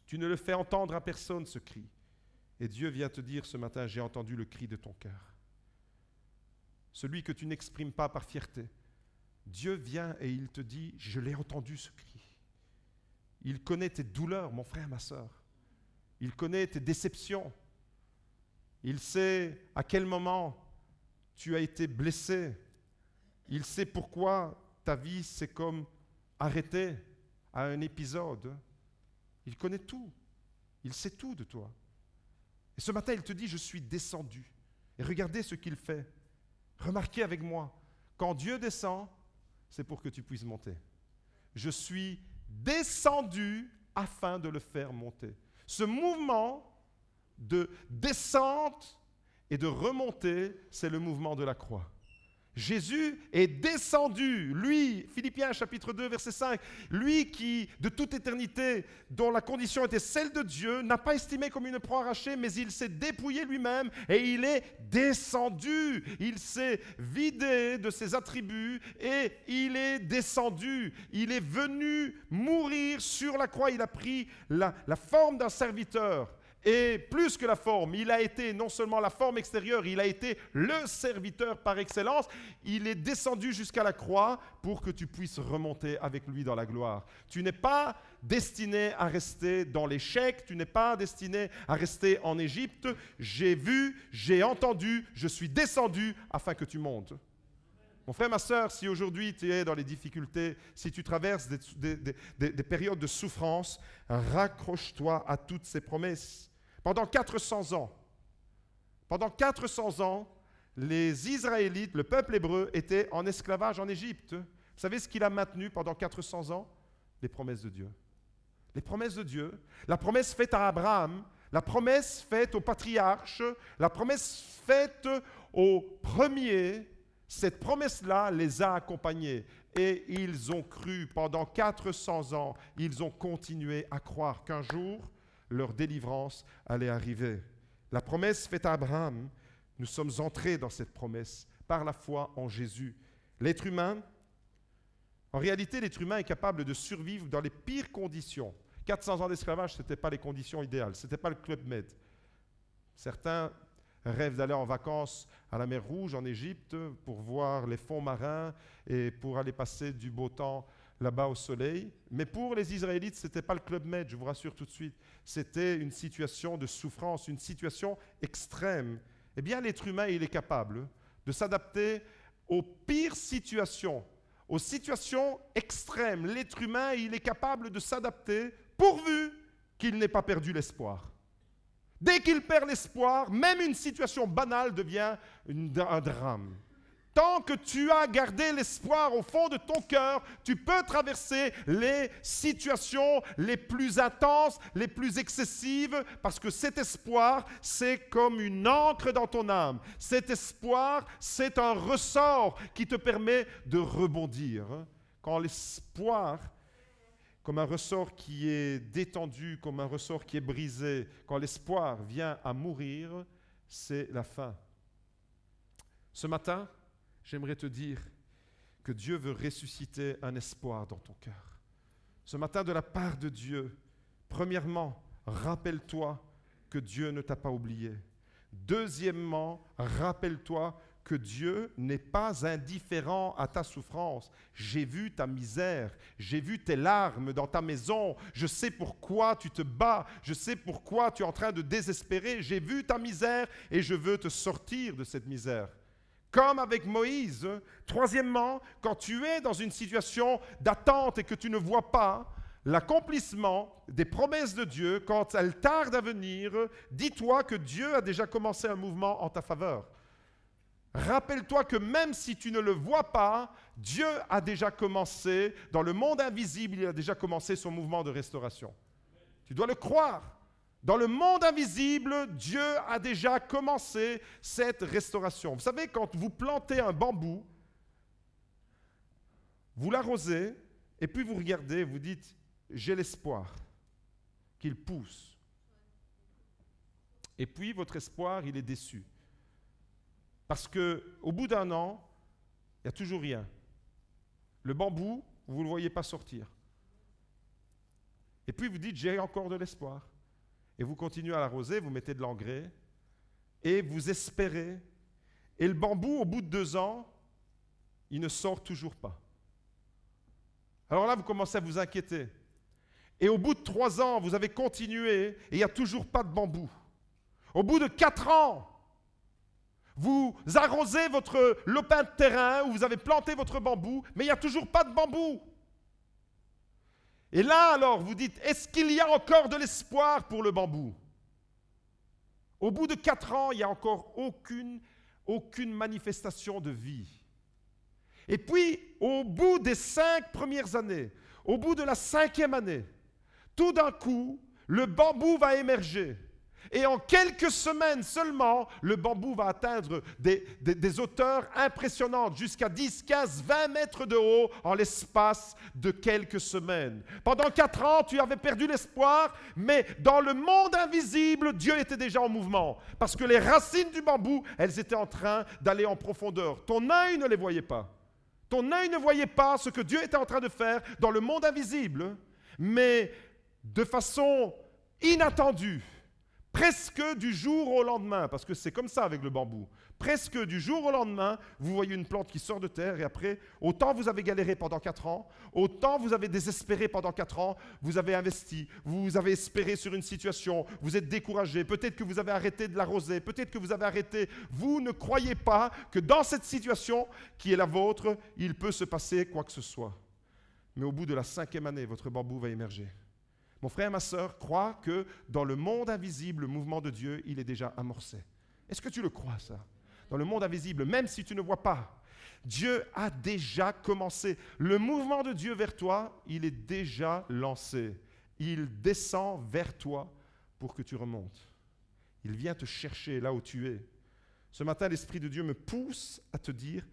tu ne le fais entendre à personne, ce cri. Et Dieu vient te dire ce matin, j'ai entendu le cri de ton cœur. Celui que tu n'exprimes pas par fierté. Dieu vient et il te dit, je l'ai entendu ce cri. Il connaît tes douleurs, mon frère, ma soeur. Il connaît tes déceptions. Il sait à quel moment tu as été blessé. Il sait pourquoi ta vie s'est comme arrêtée à un épisode. Il connaît tout. Il sait tout de toi. Et ce matin, il te dit, je suis descendu. Et regardez ce qu'il fait. Remarquez avec moi, quand Dieu descend, c'est pour que tu puisses monter. Je suis descendu afin de le faire monter. Ce mouvement de descente et de remonter, c'est le mouvement de la croix. Jésus est descendu, lui, Philippiens chapitre 2, verset 5, lui qui, de toute éternité, dont la condition était celle de Dieu, n'a pas estimé comme une proie arrachée, mais il s'est dépouillé lui-même et il est descendu. Il s'est vidé de ses attributs et il est descendu. Il est venu mourir sur la croix. Il a pris la, forme d'un serviteur. Et plus que la forme, il a été non seulement la forme extérieure, il a été le serviteur par excellence. Il est descendu jusqu'à la croix pour que tu puisses remonter avec lui dans la gloire. Tu n'es pas destiné à rester dans l'échec, tu n'es pas destiné à rester en Égypte. J'ai vu, j'ai entendu, je suis descendu afin que tu montes. Mon frère, ma soeur, si aujourd'hui tu es dans les difficultés, si tu traverses des, des périodes de souffrance, raccroche-toi à toutes ces promesses. Pendant 400 ans, pendant 400 ans, les Israélites, le peuple hébreu, étaient en esclavage en Égypte. Vous savez ce qu'il a maintenu pendant 400 ans Les promesses de Dieu. Les promesses de Dieu, la promesse faite à Abraham, la promesse faite aux patriarches, la promesse faite au premier cette promesse-là les a accompagnés. Et ils ont cru pendant 400 ans, ils ont continué à croire qu'un jour, leur délivrance allait arriver. La promesse faite à Abraham, nous sommes entrés dans cette promesse par la foi en Jésus. L'être humain, en réalité, l'être humain est capable de survivre dans les pires conditions. 400 ans d'esclavage, ce n'était pas les conditions idéales, ce n'était pas le Club Med. Certains rêvent d'aller en vacances à la mer Rouge, en Égypte, pour voir les fonds marins et pour aller passer du beau temps là-bas au soleil. Mais pour les Israélites, ce n'était pas le Club Med, je vous rassure tout de suite. C'était une situation de souffrance, une situation extrême. Eh bien, l'être humain, il est capable de s'adapter aux pires situations, aux situations extrêmes. L'être humain, il est capable de s'adapter pourvu qu'il n'ait pas perdu l'espoir. Dès qu'il perd l'espoir, même une situation banale devient un drame. Tant que tu as gardé l'espoir au fond de ton cœur, tu peux traverser les situations les plus intenses, les plus excessives, parce que cet espoir, c'est comme une encre dans ton âme. Cet espoir, c'est un ressort qui te permet de rebondir. Quand l'espoir comme un ressort qui est détendu, comme un ressort qui est brisé, quand l'espoir vient à mourir, c'est la fin. Ce matin, j'aimerais te dire que Dieu veut ressusciter un espoir dans ton cœur. Ce matin, de la part de Dieu, premièrement, rappelle-toi que Dieu ne t'a pas oublié. Deuxièmement, rappelle-toi que Dieu n'est pas indifférent à ta souffrance. J'ai vu ta misère, j'ai vu tes larmes dans ta maison, je sais pourquoi tu te bats, je sais pourquoi tu es en train de désespérer, j'ai vu ta misère et je veux te sortir de cette misère comme avec Moïse. Troisièmement, quand tu es dans une situation d'attente et que tu ne vois pas l'accomplissement des promesses de Dieu, quand elles tardent à venir, dis-toi que Dieu a déjà commencé un mouvement en ta faveur. Rappelle-toi que même si tu ne le vois pas, Dieu a déjà commencé, dans le monde invisible, il a déjà commencé son mouvement de restauration. Tu dois le croire. Dans le monde invisible, Dieu a déjà commencé cette restauration. Vous savez, quand vous plantez un bambou, vous l'arrosez, et puis vous regardez, vous dites, j'ai l'espoir qu'il pousse. Et puis votre espoir, il est déçu. Parce que au bout d'un an, il n'y a toujours rien. Le bambou, vous ne le voyez pas sortir. Et puis vous dites, j'ai encore de l'espoir et vous continuez à l'arroser, vous mettez de l'engrais, et vous espérez. Et le bambou, au bout de deux ans, il ne sort toujours pas. Alors là, vous commencez à vous inquiéter. Et au bout de trois ans, vous avez continué et il n'y a toujours pas de bambou. Au bout de quatre ans, vous arrosez votre lopin de terrain où vous avez planté votre bambou, mais il n'y a toujours pas de bambou. Et là alors, vous dites, est-ce qu'il y a encore de l'espoir pour le bambou Au bout de quatre ans, il n'y a encore aucune, aucune manifestation de vie. Et puis, au bout des cinq premières années, au bout de la cinquième année, tout d'un coup, le bambou va émerger. Et en quelques semaines seulement, le bambou va atteindre des, hauteurs impressionnantes, jusqu'à 10, 15, 20 mètres de haut en l'espace de quelques semaines. Pendant quatre ans, tu avais perdu l'espoir, mais dans le monde invisible, Dieu était déjà en mouvement. Parce que les racines du bambou, elles étaient en train d'aller en profondeur. Ton œil ne les voyait pas. Ton œil ne voyait pas ce que Dieu était en train de faire dans le monde invisible, mais de façon inattendue presque du jour au lendemain, parce que c'est comme ça avec le bambou, presque du jour au lendemain, vous voyez une plante qui sort de terre et après, autant vous avez galéré pendant 4 ans, autant vous avez désespéré pendant 4 ans, vous avez investi, vous avez espéré sur une situation, vous êtes découragé, peut-être que vous avez arrêté de l'arroser, peut-être que vous avez arrêté, vous ne croyez pas que dans cette situation qui est la vôtre, il peut se passer quoi que ce soit. Mais au bout de la cinquième année, votre bambou va émerger. Mon frère et ma sœur, croient que dans le monde invisible, le mouvement de Dieu, il est déjà amorcé. Est-ce que tu le crois, ça Dans le monde invisible, même si tu ne vois pas, Dieu a déjà commencé. Le mouvement de Dieu vers toi, il est déjà lancé. Il descend vers toi pour que tu remontes. Il vient te chercher là où tu es. Ce matin, l'Esprit de Dieu me pousse à te dire,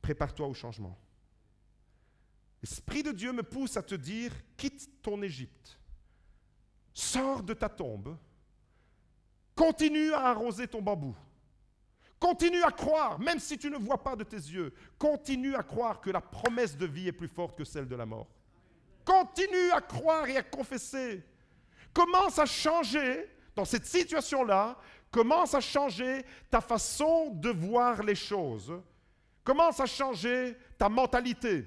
prépare-toi au changement. L'Esprit de Dieu me pousse à te dire, quitte ton Égypte. Sors de ta tombe, continue à arroser ton bambou, continue à croire, même si tu ne vois pas de tes yeux, continue à croire que la promesse de vie est plus forte que celle de la mort. Continue à croire et à confesser. Commence à changer dans cette situation-là, commence à changer ta façon de voir les choses, commence à changer ta mentalité.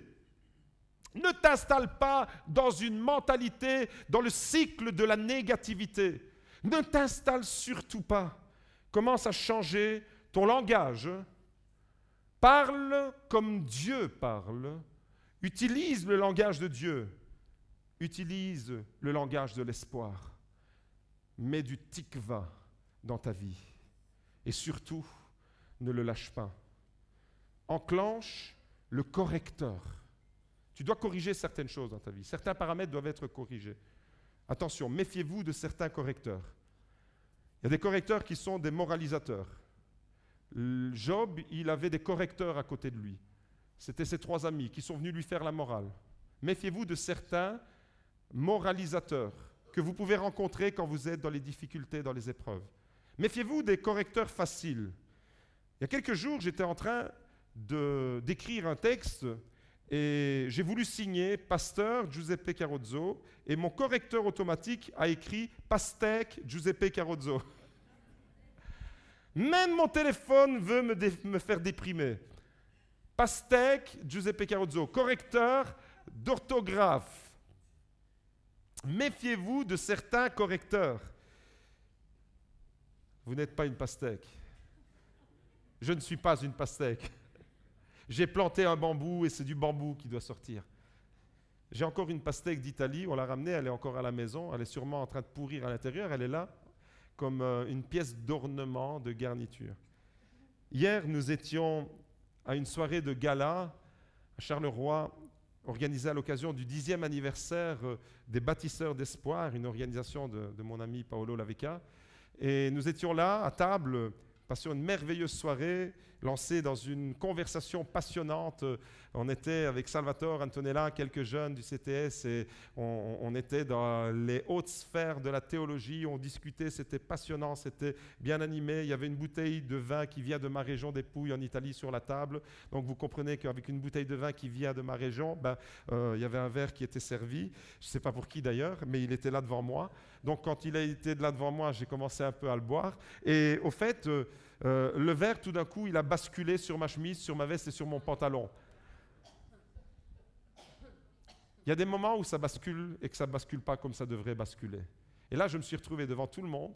Ne t'installe pas dans une mentalité, dans le cycle de la négativité. Ne t'installe surtout pas. Commence à changer ton langage. Parle comme Dieu parle. Utilise le langage de Dieu. Utilise le langage de l'espoir. Mets du tikva dans ta vie. Et surtout, ne le lâche pas. Enclenche le correcteur. Tu dois corriger certaines choses dans ta vie. Certains paramètres doivent être corrigés. Attention, méfiez-vous de certains correcteurs. Il y a des correcteurs qui sont des moralisateurs. Job, il avait des correcteurs à côté de lui. C'était ses trois amis qui sont venus lui faire la morale. Méfiez-vous de certains moralisateurs que vous pouvez rencontrer quand vous êtes dans les difficultés, dans les épreuves. Méfiez-vous des correcteurs faciles. Il y a quelques jours, j'étais en train d'écrire un texte et j'ai voulu signer Pasteur Giuseppe Carozzo, et mon correcteur automatique a écrit Pastèque Giuseppe Carozzo. Même mon téléphone veut me, me faire déprimer. Pastèque Giuseppe Carozzo, correcteur d'orthographe. Méfiez-vous de certains correcteurs. Vous n'êtes pas une pastèque. Je ne suis pas une pastèque. J'ai planté un bambou et c'est du bambou qui doit sortir. J'ai encore une pastèque d'Italie, on l'a ramenée, elle est encore à la maison, elle est sûrement en train de pourrir à l'intérieur, elle est là comme euh, une pièce d'ornement, de garniture. Hier, nous étions à une soirée de gala à Charleroi, organisée à l'occasion du dixième anniversaire euh, des Bâtisseurs d'Espoir, une organisation de, de, mon ami Paolo Laveca. Et nous étions là, à table, passions une merveilleuse soirée, lancé dans une conversation passionnante. Euh, on était avec Salvatore Antonella, quelques jeunes du CTS, et on, était dans les hautes sphères de la théologie. On discutait, c'était passionnant, c'était bien animé. Il y avait une bouteille de vin qui vient de ma région des Pouilles en Italie sur la table. Donc vous comprenez qu'avec une bouteille de vin qui vient de ma région, ben, euh, il y avait un verre qui était servi. Je ne sais pas pour qui d'ailleurs, mais il était là devant moi. Donc quand il a été de là devant moi, j'ai commencé un peu à le boire. Et au fait, euh, euh, le verre, tout d'un coup, il a basculé sur ma chemise, sur ma veste et sur mon pantalon. Il y a des moments où ça bascule et que ça ne bascule pas comme ça devrait basculer. Et là, je me suis retrouvé devant tout le monde,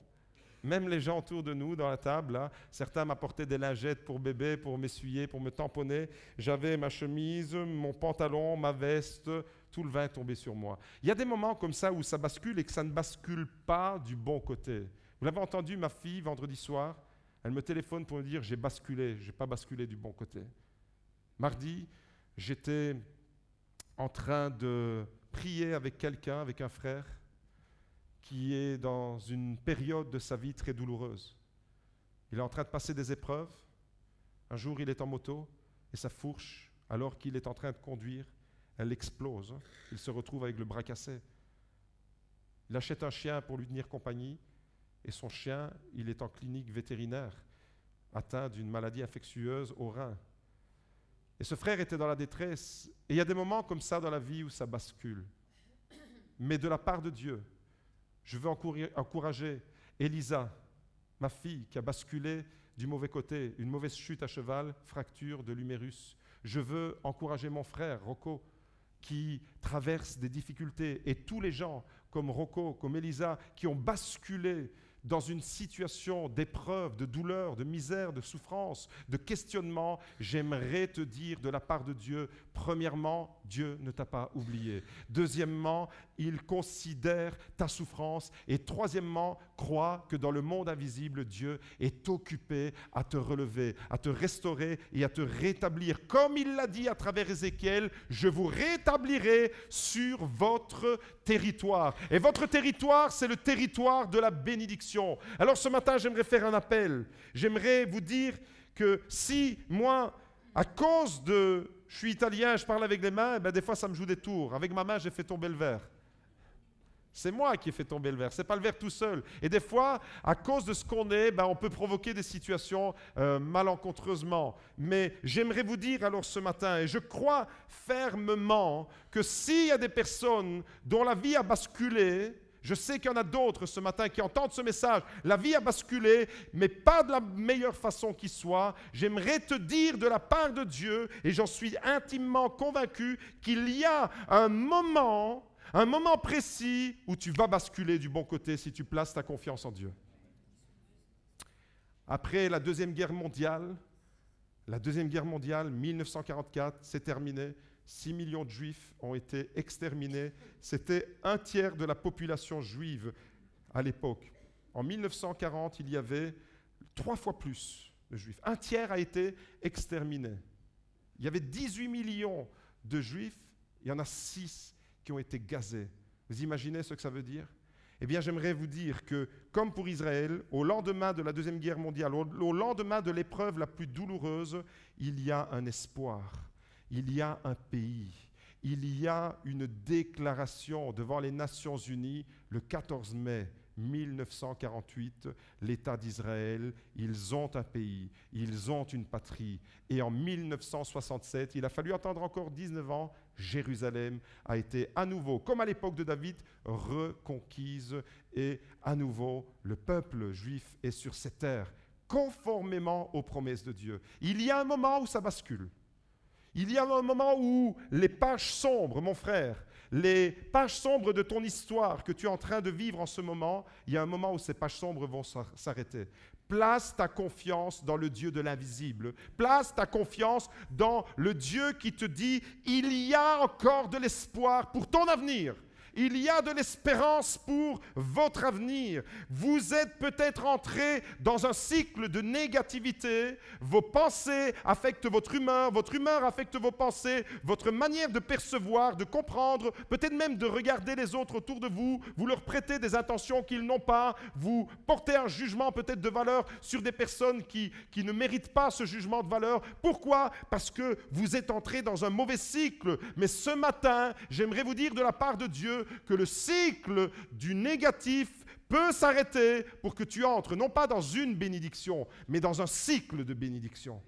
même les gens autour de nous, dans la table. Certains m'apportaient des lingettes pour bébé, pour m'essuyer, pour me tamponner. J'avais ma chemise, mon pantalon, ma veste, tout le vin tombé sur moi. Il y a des moments comme ça où ça bascule et que ça ne bascule pas du bon côté. Vous l'avez entendu, ma fille, vendredi soir, elle me téléphone pour me dire j'ai basculé, j'ai pas basculé du bon côté. Mardi, j'étais en train de prier avec quelqu'un, avec un frère qui est dans une période de sa vie très douloureuse. Il est en train de passer des épreuves. Un jour, il est en moto et sa fourche, alors qu'il est en train de conduire, elle explose. Il se retrouve avec le bras cassé. Il achète un chien pour lui tenir compagnie et son chien, il est en clinique vétérinaire, atteint d'une maladie infectieuse au rein. Et ce frère était dans la détresse. Et il y a des moments comme ça dans la vie où ça bascule. Mais de la part de Dieu, je veux encourager Elisa, ma fille qui a basculé du mauvais côté, une mauvaise chute à cheval, fracture de l'humérus. Je veux encourager mon frère, Rocco, qui traverse des difficultés, et tous les gens comme Rocco, comme Elisa, qui ont basculé dans une situation d'épreuve, de douleur, de misère, de souffrance, de questionnement, j'aimerais te dire de la part de Dieu, premièrement, Dieu ne t'a pas oublié. Deuxièmement, il considère ta souffrance. Et troisièmement, crois que dans le monde invisible, Dieu est occupé à te relever, à te restaurer et à te rétablir. Comme il l'a dit à travers Ézéchiel, je vous rétablirai sur votre territoire. Et votre territoire, c'est le territoire de la bénédiction. Alors ce matin, j'aimerais faire un appel. J'aimerais vous dire que si moi, à cause de... Je suis italien, je parle avec les mains, et eh ben, des fois ça me joue des tours. Avec ma main, j'ai fait tomber le verre. C'est moi qui ai fait tomber le verre, c'est pas le verre tout seul. Et des fois, à cause de ce qu'on est, ben, on peut provoquer des situations euh, malencontreusement. Mais j'aimerais vous dire alors ce matin, et je crois fermement que s'il y a des personnes dont la vie a basculé, je sais qu'il y en a d'autres ce matin qui entendent ce message. La vie a basculé, mais pas de la meilleure façon qui soit. J'aimerais te dire de la part de Dieu, et j'en suis intimement convaincu, qu'il y a un moment un moment précis où tu vas basculer du bon côté si tu places ta confiance en Dieu. Après la Deuxième Guerre mondiale, la Deuxième Guerre mondiale, 1944, c'est terminé. 6 millions de juifs ont été exterminés. C'était un tiers de la population juive à l'époque. En 1940, il y avait trois fois plus de juifs. Un tiers a été exterminé. Il y avait 18 millions de juifs, il y en a 6 ont été gazés. Vous imaginez ce que ça veut dire Eh bien, j'aimerais vous dire que, comme pour Israël, au lendemain de la Deuxième Guerre mondiale, au lendemain de l'épreuve la plus douloureuse, il y a un espoir, il y a un pays il y a une déclaration devant les Nations Unies le 14 mai 1948, l'État d'Israël, ils ont un pays, ils ont une patrie. Et en 1967, il a fallu attendre encore 19 ans, Jérusalem a été à nouveau, comme à l'époque de David, reconquise. Et à nouveau, le peuple juif est sur ses terres, conformément aux promesses de Dieu. Il y a un moment où ça bascule. Il y a un moment où les pages sombres, mon frère, les pages sombres de ton histoire que tu es en train de vivre en ce moment, il y a un moment où ces pages sombres vont s'arrêter. Place ta confiance dans le Dieu de l'invisible. Place ta confiance dans le Dieu qui te dit, il y a encore de l'espoir pour ton avenir. Il y a de l'espérance pour votre avenir. Vous êtes peut-être entré dans un cycle de négativité. Vos pensées affectent votre humeur, votre humeur affecte vos pensées, votre manière de percevoir, de comprendre, peut-être même de regarder les autres autour de vous. Vous leur prêtez des intentions qu'ils n'ont pas. Vous portez un jugement peut-être de valeur sur des personnes qui, qui ne méritent pas ce jugement de valeur. Pourquoi Parce que vous êtes entré dans un mauvais cycle. Mais ce matin, j'aimerais vous dire de la part de Dieu, que le cycle du négatif peut s'arrêter pour que tu entres non pas dans une bénédiction, mais dans un cycle de bénédiction.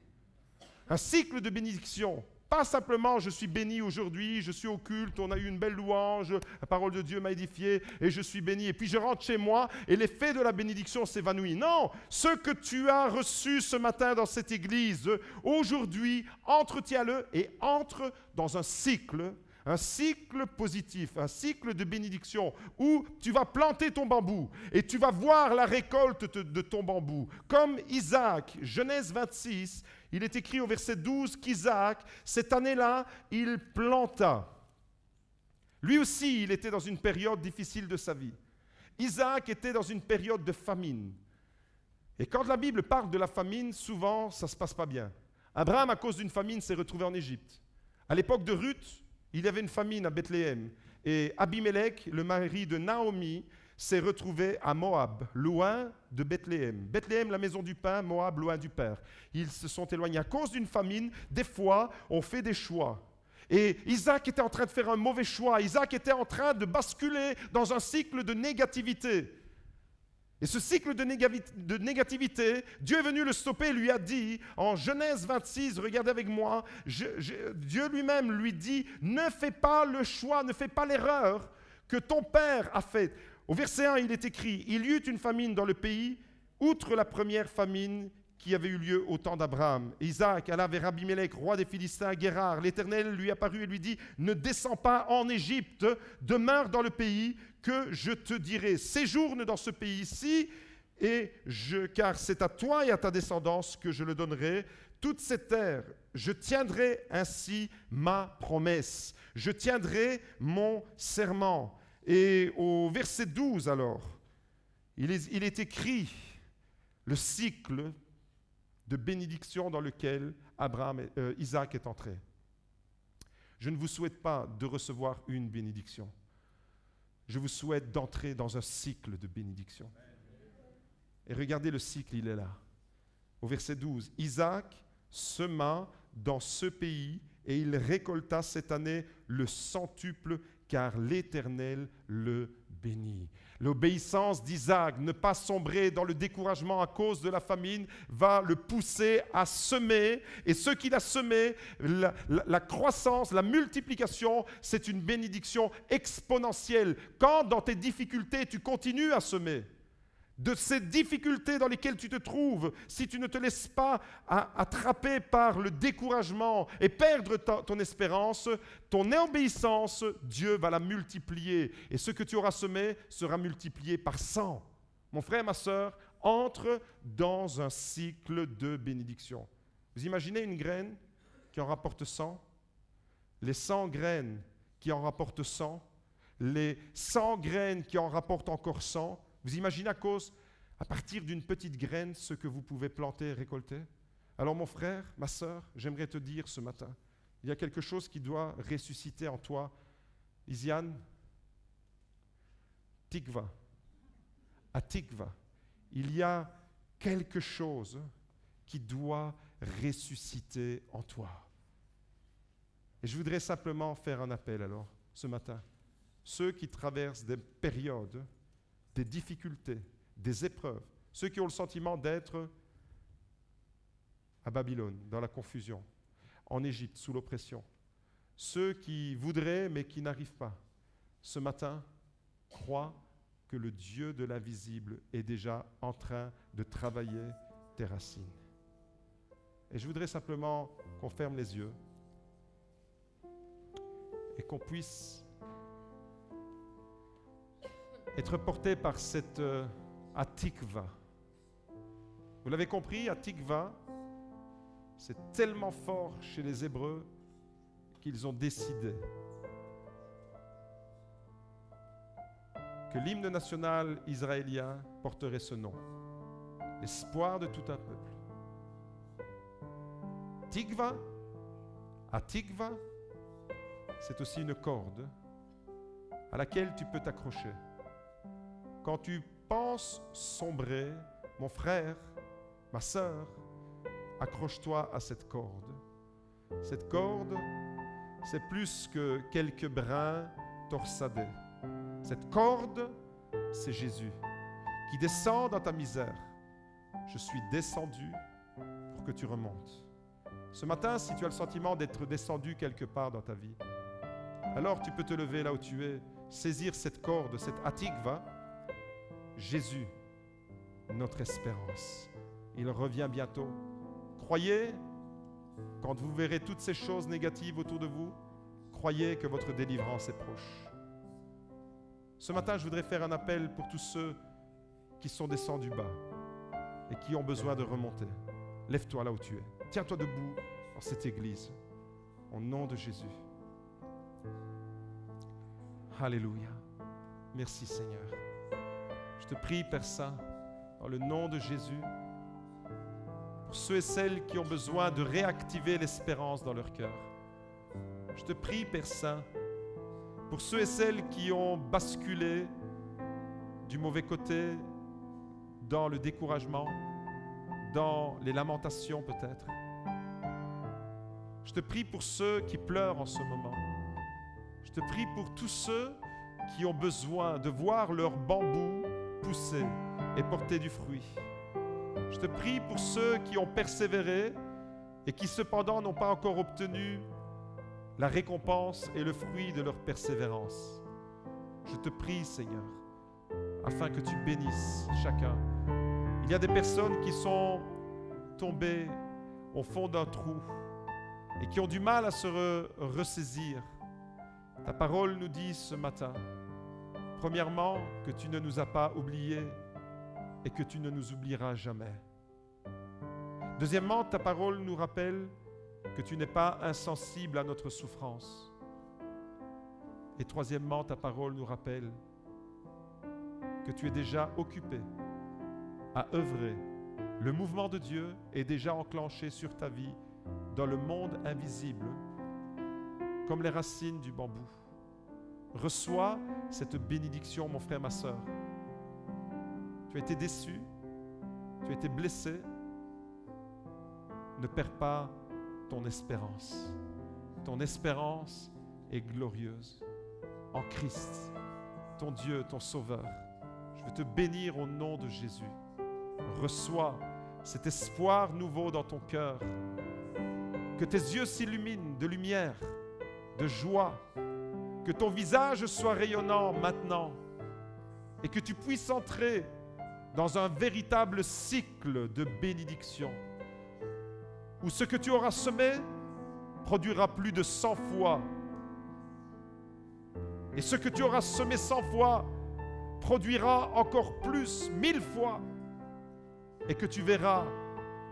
Un cycle de bénédiction. Pas simplement je suis béni aujourd'hui, je suis au culte, on a eu une belle louange, la parole de Dieu m'a édifié et je suis béni. Et puis je rentre chez moi et l'effet de la bénédiction s'évanouit. Non, ce que tu as reçu ce matin dans cette église, aujourd'hui, entretiens-le et entre dans un cycle un cycle positif, un cycle de bénédiction, où tu vas planter ton bambou et tu vas voir la récolte de ton bambou. Comme Isaac, Genèse 26, il est écrit au verset 12 qu'Isaac, cette année-là, il planta. Lui aussi, il était dans une période difficile de sa vie. Isaac était dans une période de famine. Et quand la Bible parle de la famine, souvent, ça ne se passe pas bien. Abraham, à cause d'une famine, s'est retrouvé en Égypte. À l'époque de Ruth, il y avait une famine à Bethléem. Et Abimelech, le mari de Naomi, s'est retrouvé à Moab, loin de Bethléem. Bethléem, la maison du pain, Moab, loin du Père. Ils se sont éloignés à cause d'une famine. Des fois, on fait des choix. Et Isaac était en train de faire un mauvais choix. Isaac était en train de basculer dans un cycle de négativité. Et ce cycle de, négativité, Dieu est venu le stopper lui a dit, en Genèse 26, regardez avec moi, Dieu lui-même lui dit, ne fais pas le choix, ne fais pas l'erreur que ton père a faite. Au verset 1, il est écrit, il y eut une famine dans le pays, outre la première famine qui avait eu lieu au temps d'Abraham. Isaac alla vers Abimelech, roi des Philistins, Guérard. L'Éternel lui apparut et lui dit, ne descends pas en Égypte, demeure dans le pays que je te dirai. Séjourne dans ce pays-ci, et je, car c'est à toi et à ta descendance que je le donnerai. Toute cette terre, je tiendrai ainsi ma promesse. Je tiendrai mon serment. Et au verset 12 alors, il il est écrit le cycle de bénédiction dans lequel Abraham, euh, Isaac est entré. Je ne vous souhaite pas de recevoir une bénédiction. Je vous souhaite d'entrer dans un cycle de bénédiction. Et regardez le cycle, il est là. Au verset 12, Isaac sema dans ce pays et il récolta cette année le centuple car l'Éternel le béni. L'obéissance d'Isaac, ne pas sombrer dans le découragement à cause de la famine, va le pousser à semer. Et ce qu'il a semé, la, la, croissance, la multiplication, c'est une bénédiction exponentielle. Quand dans tes difficultés, tu continues à semer de ces difficultés dans lesquelles tu te trouves, si tu ne te laisses pas attraper par le découragement et perdre ton espérance, ton obéissance, Dieu va la multiplier. Et ce que tu auras semé sera multiplié par 100. Mon frère, ma soeur, entre dans un cycle de bénédiction. Vous imaginez une graine qui en rapporte 100 Les 100 graines qui en rapportent 100 Les 100 graines qui en rapportent encore 100 vous imaginez à cause, à partir d'une petite graine, ce que vous pouvez planter et récolter Alors mon frère, ma sœur, j'aimerais te dire ce matin, il y a quelque chose qui doit ressusciter en toi. Isiane, Tikva, à Tikva, il y a quelque chose qui doit ressusciter en toi. Et je voudrais simplement faire un appel alors ce matin. Ceux qui traversent des périodes des difficultés, des épreuves, ceux qui ont le sentiment d'être à Babylone, dans la confusion, en Égypte, sous l'oppression, ceux qui voudraient mais qui n'arrivent pas. Ce matin, crois que le Dieu de l'invisible est déjà en train de travailler tes racines. Et je voudrais simplement qu'on ferme les yeux et qu'on puisse être porté par cette euh, atikva. Vous l'avez compris, atikva, c'est tellement fort chez les Hébreux qu'ils ont décidé que l'hymne national israélien porterait ce nom, l'espoir de tout un peuple. Tikva, atikva, c'est aussi une corde à laquelle tu peux t'accrocher. Quand tu penses sombrer, mon frère, ma sœur, accroche-toi à cette corde. Cette corde, c'est plus que quelques brins torsadés. Cette corde, c'est Jésus qui descend dans ta misère. Je suis descendu pour que tu remontes. Ce matin, si tu as le sentiment d'être descendu quelque part dans ta vie, alors tu peux te lever là où tu es, saisir cette corde, cette attique, va, Jésus, notre espérance. Il revient bientôt. Croyez, quand vous verrez toutes ces choses négatives autour de vous, croyez que votre délivrance est proche. Ce matin, je voudrais faire un appel pour tous ceux qui sont descendus bas et qui ont besoin de remonter. Lève-toi là où tu es. Tiens-toi debout dans cette église. Au nom de Jésus. Alléluia. Merci Seigneur. Je te prie, Père Saint, dans le nom de Jésus, pour ceux et celles qui ont besoin de réactiver l'espérance dans leur cœur. Je te prie, Père Saint, pour ceux et celles qui ont basculé du mauvais côté dans le découragement, dans les lamentations peut-être. Je te prie pour ceux qui pleurent en ce moment. Je te prie pour tous ceux qui ont besoin de voir leur bambou pousser et porter du fruit. Je te prie pour ceux qui ont persévéré et qui cependant n'ont pas encore obtenu la récompense et le fruit de leur persévérance. Je te prie, Seigneur, afin que tu bénisses chacun. Il y a des personnes qui sont tombées au fond d'un trou et qui ont du mal à se ressaisir. Ta parole nous dit ce matin Premièrement, que tu ne nous as pas oubliés et que tu ne nous oublieras jamais. Deuxièmement, ta parole nous rappelle que tu n'es pas insensible à notre souffrance. Et troisièmement, ta parole nous rappelle que tu es déjà occupé à œuvrer. Le mouvement de Dieu est déjà enclenché sur ta vie dans le monde invisible, comme les racines du bambou. Reçois cette bénédiction, mon frère, ma soeur. Tu as été déçu, tu as été blessé. Ne perds pas ton espérance. Ton espérance est glorieuse en Christ, ton Dieu, ton Sauveur. Je veux te bénir au nom de Jésus. Reçois cet espoir nouveau dans ton cœur. Que tes yeux s'illuminent de lumière, de joie, que ton visage soit rayonnant maintenant et que tu puisses entrer dans un véritable cycle de bénédiction où ce que tu auras semé produira plus de 100 fois. Et ce que tu auras semé 100 fois produira encore plus, mille fois. Et que tu verras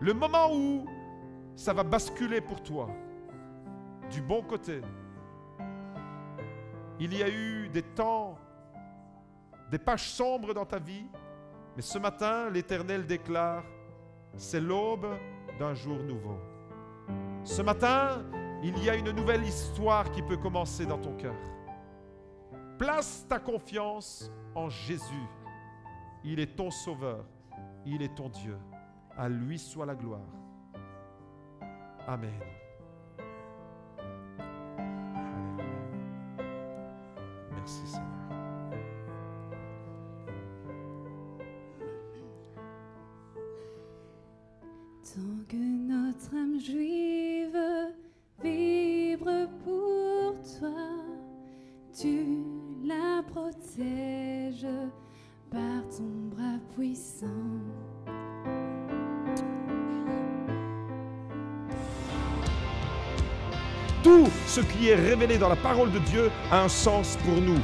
le moment où ça va basculer pour toi du bon côté il y a eu des temps, des pages sombres dans ta vie, mais ce matin, l'Éternel déclare, c'est l'aube d'un jour nouveau. Ce matin, il y a une nouvelle histoire qui peut commencer dans ton cœur. Place ta confiance en Jésus. Il est ton Sauveur, il est ton Dieu. À lui soit la gloire. Amen. Merci Tant que notre âme juive vibre pour toi, tu la protèges par ton bras puissant. tout ce qui est révélé dans la parole de Dieu a un sens pour nous.